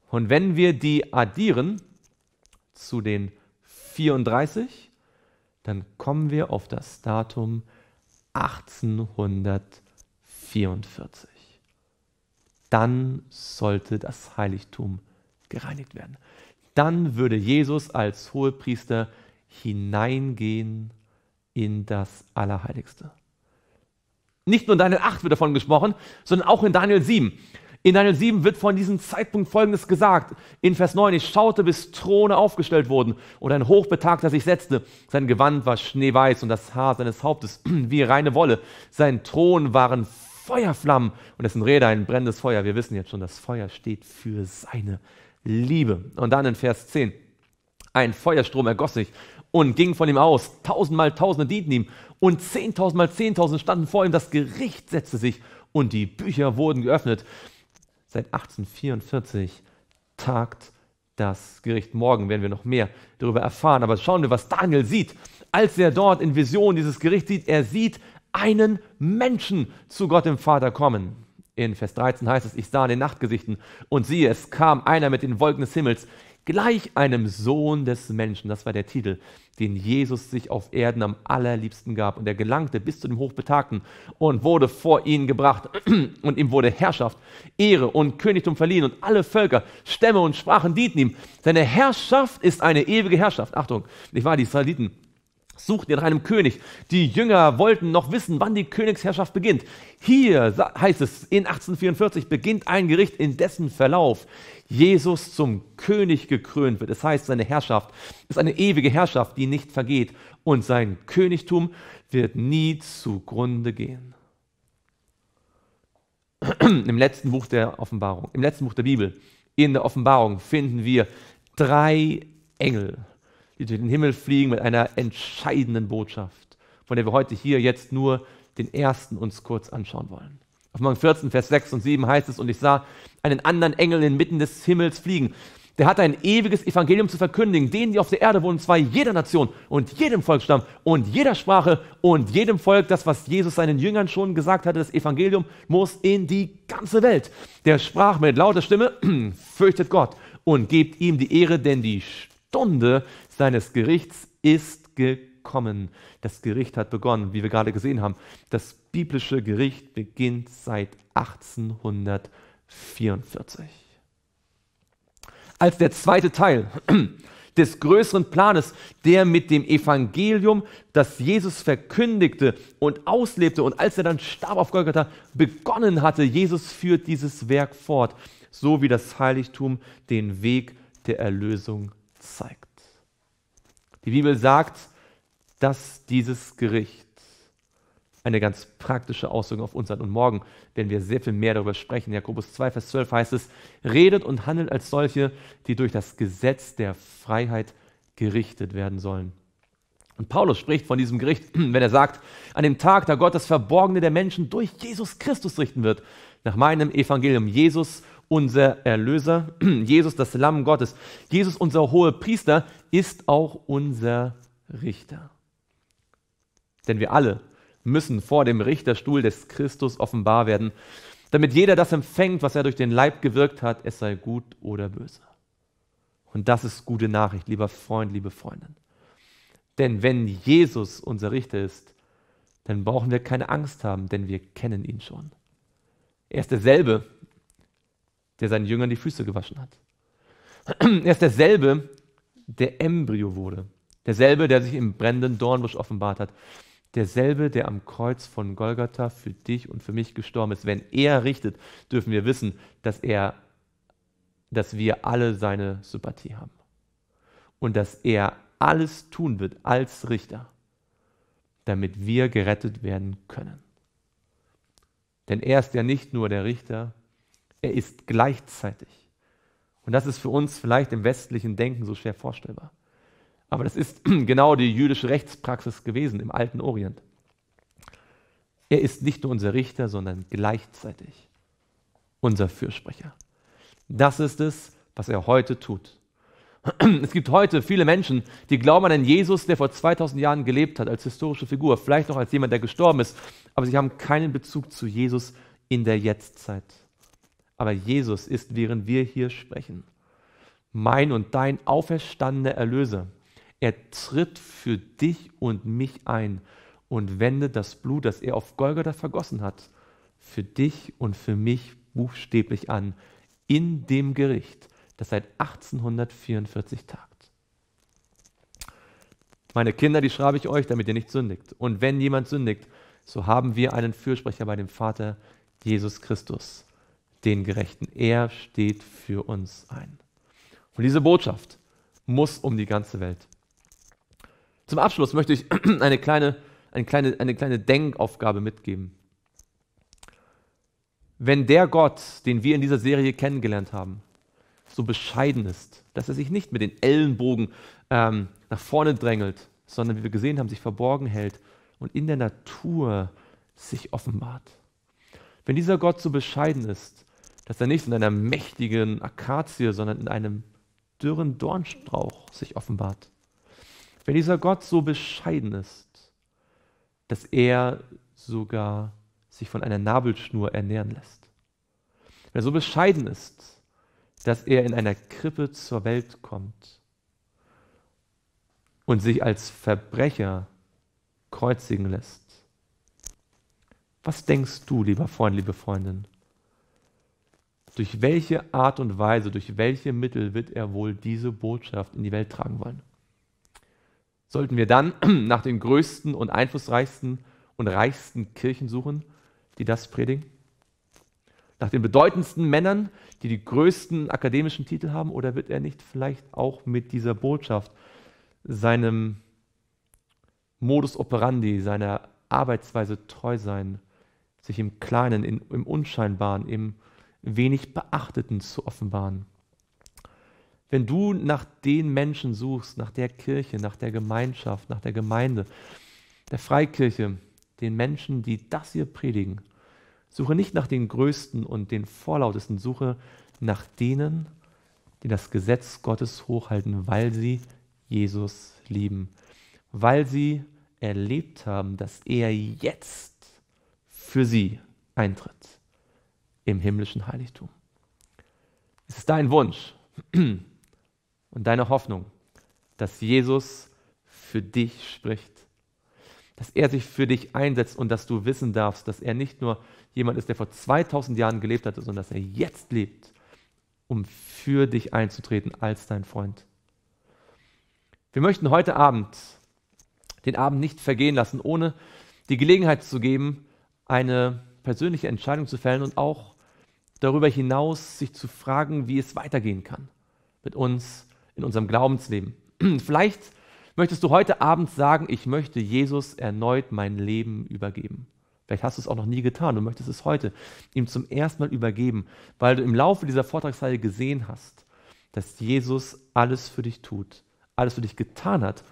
Und wenn wir die addieren zu den 34, dann kommen wir auf das Datum 1844. Dann sollte das Heiligtum gereinigt werden. Dann würde Jesus als Hohepriester hineingehen in das Allerheiligste. Nicht nur in Daniel 8 wird davon gesprochen, sondern auch in Daniel 7. In Daniel 7 wird von diesem Zeitpunkt Folgendes gesagt. In Vers 9, ich schaute, bis Throne aufgestellt wurden und ein Hochbetagter sich setzte. Sein Gewand war schneeweiß und das Haar seines Hauptes wie reine Wolle. Sein Thron waren Feuerflammen und dessen Räder ein brennendes Feuer. Wir wissen jetzt schon, das Feuer steht für seine Liebe. Und dann in Vers 10, ein Feuerstrom ergoss sich und ging von ihm aus. Tausendmal Tausende dienten ihm und zehntausendmal Zehntausend standen vor ihm. Das Gericht setzte sich und die Bücher wurden geöffnet. Seit 1844 tagt das Gericht. Morgen werden wir noch mehr darüber erfahren. Aber schauen wir, was Daniel sieht. Als er dort in Vision dieses Gericht sieht, er sieht einen Menschen zu Gott dem Vater kommen. In Vers 13 heißt es, ich sah in den Nachtgesichten und siehe, es kam einer mit den Wolken des Himmels, gleich einem Sohn des Menschen. Das war der Titel, den Jesus sich auf Erden am allerliebsten gab. Und er gelangte bis zu dem Hochbetagten und wurde vor ihn gebracht. Und ihm wurde Herrschaft, Ehre und Königtum verliehen. Und alle Völker, Stämme und Sprachen dienten ihm. Seine Herrschaft ist eine ewige Herrschaft. Achtung, nicht wahr? Die Israeliten suchten ihr nach einem König. Die Jünger wollten noch wissen, wann die Königsherrschaft beginnt. Hier heißt es, in 1844 beginnt ein Gericht, in dessen Verlauf Jesus zum König gekrönt wird. Das heißt, seine Herrschaft ist eine ewige Herrschaft, die nicht vergeht. Und sein Königtum wird nie zugrunde gehen. Im letzten Buch der Offenbarung, im letzten Buch der Bibel, in der Offenbarung finden wir drei Engel die durch den Himmel fliegen mit einer entscheidenden Botschaft, von der wir heute hier jetzt nur den ersten uns kurz anschauen wollen. Auf Morgen 14, Vers 6 und 7 heißt es, und ich sah einen anderen Engel inmitten des Himmels fliegen. Der hatte ein ewiges Evangelium zu verkündigen, denen, die auf der Erde wohnen, zwar jeder Nation und jedem Volksstamm und jeder Sprache und jedem Volk, das, was Jesus seinen Jüngern schon gesagt hatte, das Evangelium muss in die ganze Welt. Der sprach mit lauter Stimme, fürchtet Gott und gebt ihm die Ehre, denn die Stunde seines Gerichts ist gekommen. Das Gericht hat begonnen, wie wir gerade gesehen haben. Das biblische Gericht beginnt seit 1844. Als der zweite Teil des größeren Planes, der mit dem Evangelium, das Jesus verkündigte und auslebte und als er dann starb auf Golgatha, begonnen hatte. Jesus führt dieses Werk fort, so wie das Heiligtum den Weg der Erlösung zeigt. Die Bibel sagt, dass dieses Gericht eine ganz praktische Auswirkung auf uns hat. Und morgen werden wir sehr viel mehr darüber sprechen. Jakobus 2, Vers 12 heißt es, redet und handelt als solche, die durch das Gesetz der Freiheit gerichtet werden sollen. Und Paulus spricht von diesem Gericht, wenn er sagt, an dem Tag, da Gott das Verborgene der Menschen durch Jesus Christus richten wird, nach meinem Evangelium Jesus unser Erlöser, Jesus das Lamm Gottes, Jesus unser hoher Priester ist auch unser Richter. Denn wir alle müssen vor dem Richterstuhl des Christus offenbar werden, damit jeder das empfängt, was er durch den Leib gewirkt hat, es sei gut oder böse. Und das ist gute Nachricht, lieber Freund, liebe Freundin. Denn wenn Jesus unser Richter ist, dann brauchen wir keine Angst haben, denn wir kennen ihn schon. Er ist derselbe, der seinen Jüngern die Füße gewaschen hat. Er ist derselbe, der Embryo wurde. Derselbe, der sich im brennenden Dornbusch offenbart hat. Derselbe, der am Kreuz von Golgatha für dich und für mich gestorben ist. Wenn er richtet, dürfen wir wissen, dass er, dass wir alle seine Sympathie haben. Und dass er alles tun wird als Richter, damit wir gerettet werden können. Denn er ist ja nicht nur der Richter, er ist gleichzeitig. Und das ist für uns vielleicht im westlichen Denken so schwer vorstellbar. Aber das ist genau die jüdische Rechtspraxis gewesen im alten Orient. Er ist nicht nur unser Richter, sondern gleichzeitig unser Fürsprecher. Das ist es, was er heute tut. Es gibt heute viele Menschen, die glauben an einen Jesus, der vor 2000 Jahren gelebt hat, als historische Figur, vielleicht noch als jemand, der gestorben ist, aber sie haben keinen Bezug zu Jesus in der Jetztzeit aber Jesus ist, während wir hier sprechen, mein und dein auferstandener Erlöser. Er tritt für dich und mich ein und wendet das Blut, das er auf Golgatha vergossen hat, für dich und für mich buchstäblich an, in dem Gericht, das seit 1844 tagt. Meine Kinder, die schreibe ich euch, damit ihr nicht sündigt. Und wenn jemand sündigt, so haben wir einen Fürsprecher bei dem Vater, Jesus Christus den Gerechten. Er steht für uns ein. Und diese Botschaft muss um die ganze Welt. Zum Abschluss möchte ich eine kleine, eine kleine, eine kleine Denkaufgabe mitgeben. Wenn der Gott, den wir in dieser Serie kennengelernt haben, so bescheiden ist, dass er sich nicht mit den Ellenbogen ähm, nach vorne drängelt, sondern wie wir gesehen haben, sich verborgen hält und in der Natur sich offenbart. Wenn dieser Gott so bescheiden ist, dass er nicht in einer mächtigen Akazie, sondern in einem dürren Dornstrauch sich offenbart. Wenn dieser Gott so bescheiden ist, dass er sogar sich von einer Nabelschnur ernähren lässt. Wenn er so bescheiden ist, dass er in einer Krippe zur Welt kommt und sich als Verbrecher kreuzigen lässt. Was denkst du, lieber Freund, liebe Freundin, durch welche Art und Weise, durch welche Mittel wird er wohl diese Botschaft in die Welt tragen wollen? Sollten wir dann nach den größten und einflussreichsten und reichsten Kirchen suchen, die das predigen? Nach den bedeutendsten Männern, die die größten akademischen Titel haben? Oder wird er nicht vielleicht auch mit dieser Botschaft seinem Modus operandi, seiner Arbeitsweise treu sein, sich im Kleinen, in, im Unscheinbaren, im wenig Beachteten zu offenbaren. Wenn du nach den Menschen suchst, nach der Kirche, nach der Gemeinschaft, nach der Gemeinde, der Freikirche, den Menschen, die das hier predigen, suche nicht nach den Größten und den Vorlautesten, suche nach denen, die das Gesetz Gottes hochhalten, weil sie Jesus lieben, weil sie erlebt haben, dass er jetzt für sie eintritt im himmlischen Heiligtum. Es ist dein Wunsch und deine Hoffnung, dass Jesus für dich spricht, dass er sich für dich einsetzt und dass du wissen darfst, dass er nicht nur jemand ist, der vor 2000 Jahren gelebt hat, sondern dass er jetzt lebt, um für dich einzutreten als dein Freund. Wir möchten heute Abend den Abend nicht vergehen lassen, ohne die Gelegenheit zu geben, eine persönliche Entscheidung zu fällen und auch darüber hinaus sich zu fragen, wie es weitergehen kann mit uns in unserem Glaubensleben. Vielleicht möchtest du heute Abend sagen, ich möchte Jesus erneut mein Leben übergeben. Vielleicht hast du es auch noch nie getan, und möchtest es heute ihm zum ersten Mal übergeben, weil du im Laufe dieser Vortragsreihe gesehen hast, dass Jesus alles für dich tut, alles für dich getan hat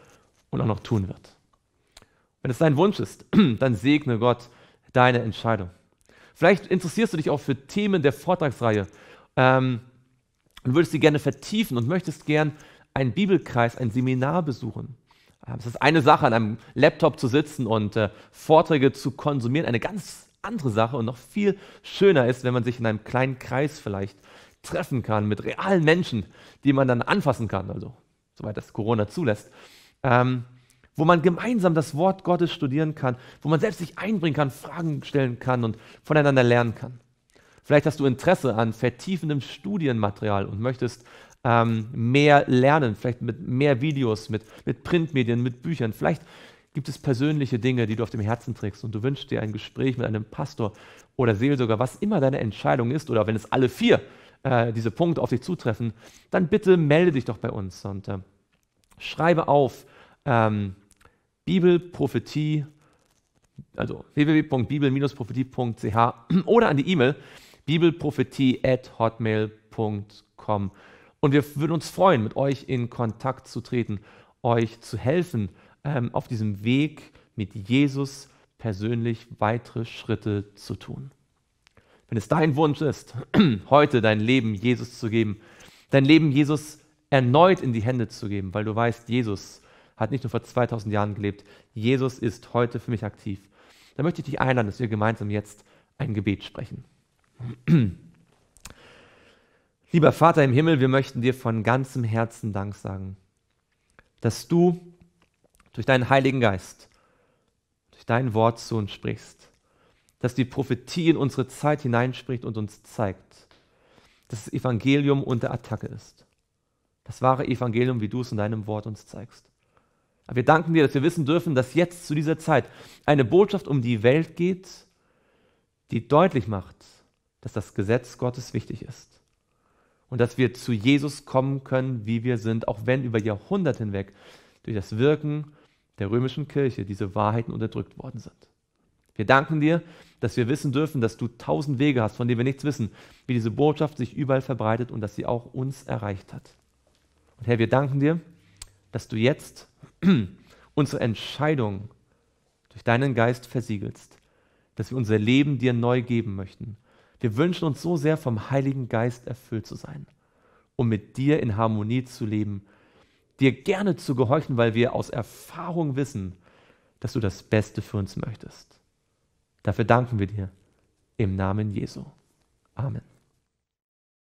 und auch noch tun wird. Wenn es dein Wunsch ist, dann segne Gott deine Entscheidung. Vielleicht interessierst du dich auch für Themen der Vortragsreihe ähm, und würdest sie gerne vertiefen und möchtest gern einen Bibelkreis, ein Seminar besuchen. Ähm, es ist eine Sache, an einem Laptop zu sitzen und äh, Vorträge zu konsumieren, eine ganz andere Sache und noch viel schöner ist, wenn man sich in einem kleinen Kreis vielleicht treffen kann mit realen Menschen, die man dann anfassen kann, also soweit das Corona zulässt. Ähm, wo man gemeinsam das Wort Gottes studieren kann, wo man selbst sich einbringen kann, Fragen stellen kann und voneinander lernen kann. Vielleicht hast du Interesse an vertiefendem Studienmaterial und möchtest ähm, mehr lernen, vielleicht mit mehr Videos, mit, mit Printmedien, mit Büchern. Vielleicht gibt es persönliche Dinge, die du auf dem Herzen trägst und du wünschst dir ein Gespräch mit einem Pastor oder Seelsorger, was immer deine Entscheidung ist oder wenn es alle vier äh, diese Punkte auf dich zutreffen, dann bitte melde dich doch bei uns und äh, schreibe auf, ähm, Bibel, Prophetie, also www.bibel-prophetie.ch oder an die E-Mail bibelprophetie.hotmail.com. Und wir würden uns freuen, mit euch in Kontakt zu treten, euch zu helfen, ähm, auf diesem Weg mit Jesus persönlich weitere Schritte zu tun. Wenn es dein Wunsch ist, heute dein Leben Jesus zu geben, dein Leben Jesus erneut in die Hände zu geben, weil du weißt, Jesus ist hat nicht nur vor 2000 Jahren gelebt. Jesus ist heute für mich aktiv. Da möchte ich dich einladen, dass wir gemeinsam jetzt ein Gebet sprechen. Lieber Vater im Himmel, wir möchten dir von ganzem Herzen Dank sagen, dass du durch deinen Heiligen Geist, durch dein Wort zu uns sprichst, dass die Prophetie in unsere Zeit hineinspricht und uns zeigt, dass das Evangelium unter Attacke ist. Das wahre Evangelium, wie du es in deinem Wort uns zeigst. Aber wir danken dir, dass wir wissen dürfen, dass jetzt zu dieser Zeit eine Botschaft um die Welt geht, die deutlich macht, dass das Gesetz Gottes wichtig ist. Und dass wir zu Jesus kommen können, wie wir sind, auch wenn über Jahrhunderte hinweg durch das Wirken der römischen Kirche diese Wahrheiten unterdrückt worden sind. Wir danken dir, dass wir wissen dürfen, dass du tausend Wege hast, von denen wir nichts wissen, wie diese Botschaft sich überall verbreitet und dass sie auch uns erreicht hat. Und Herr, wir danken dir, dass du jetzt unsere Entscheidung durch deinen Geist versiegelst, dass wir unser Leben dir neu geben möchten. Wir wünschen uns so sehr, vom Heiligen Geist erfüllt zu sein, um mit dir in Harmonie zu leben, dir gerne zu gehorchen, weil wir aus Erfahrung wissen, dass du das Beste für uns möchtest. Dafür danken wir dir im Namen Jesu. Amen.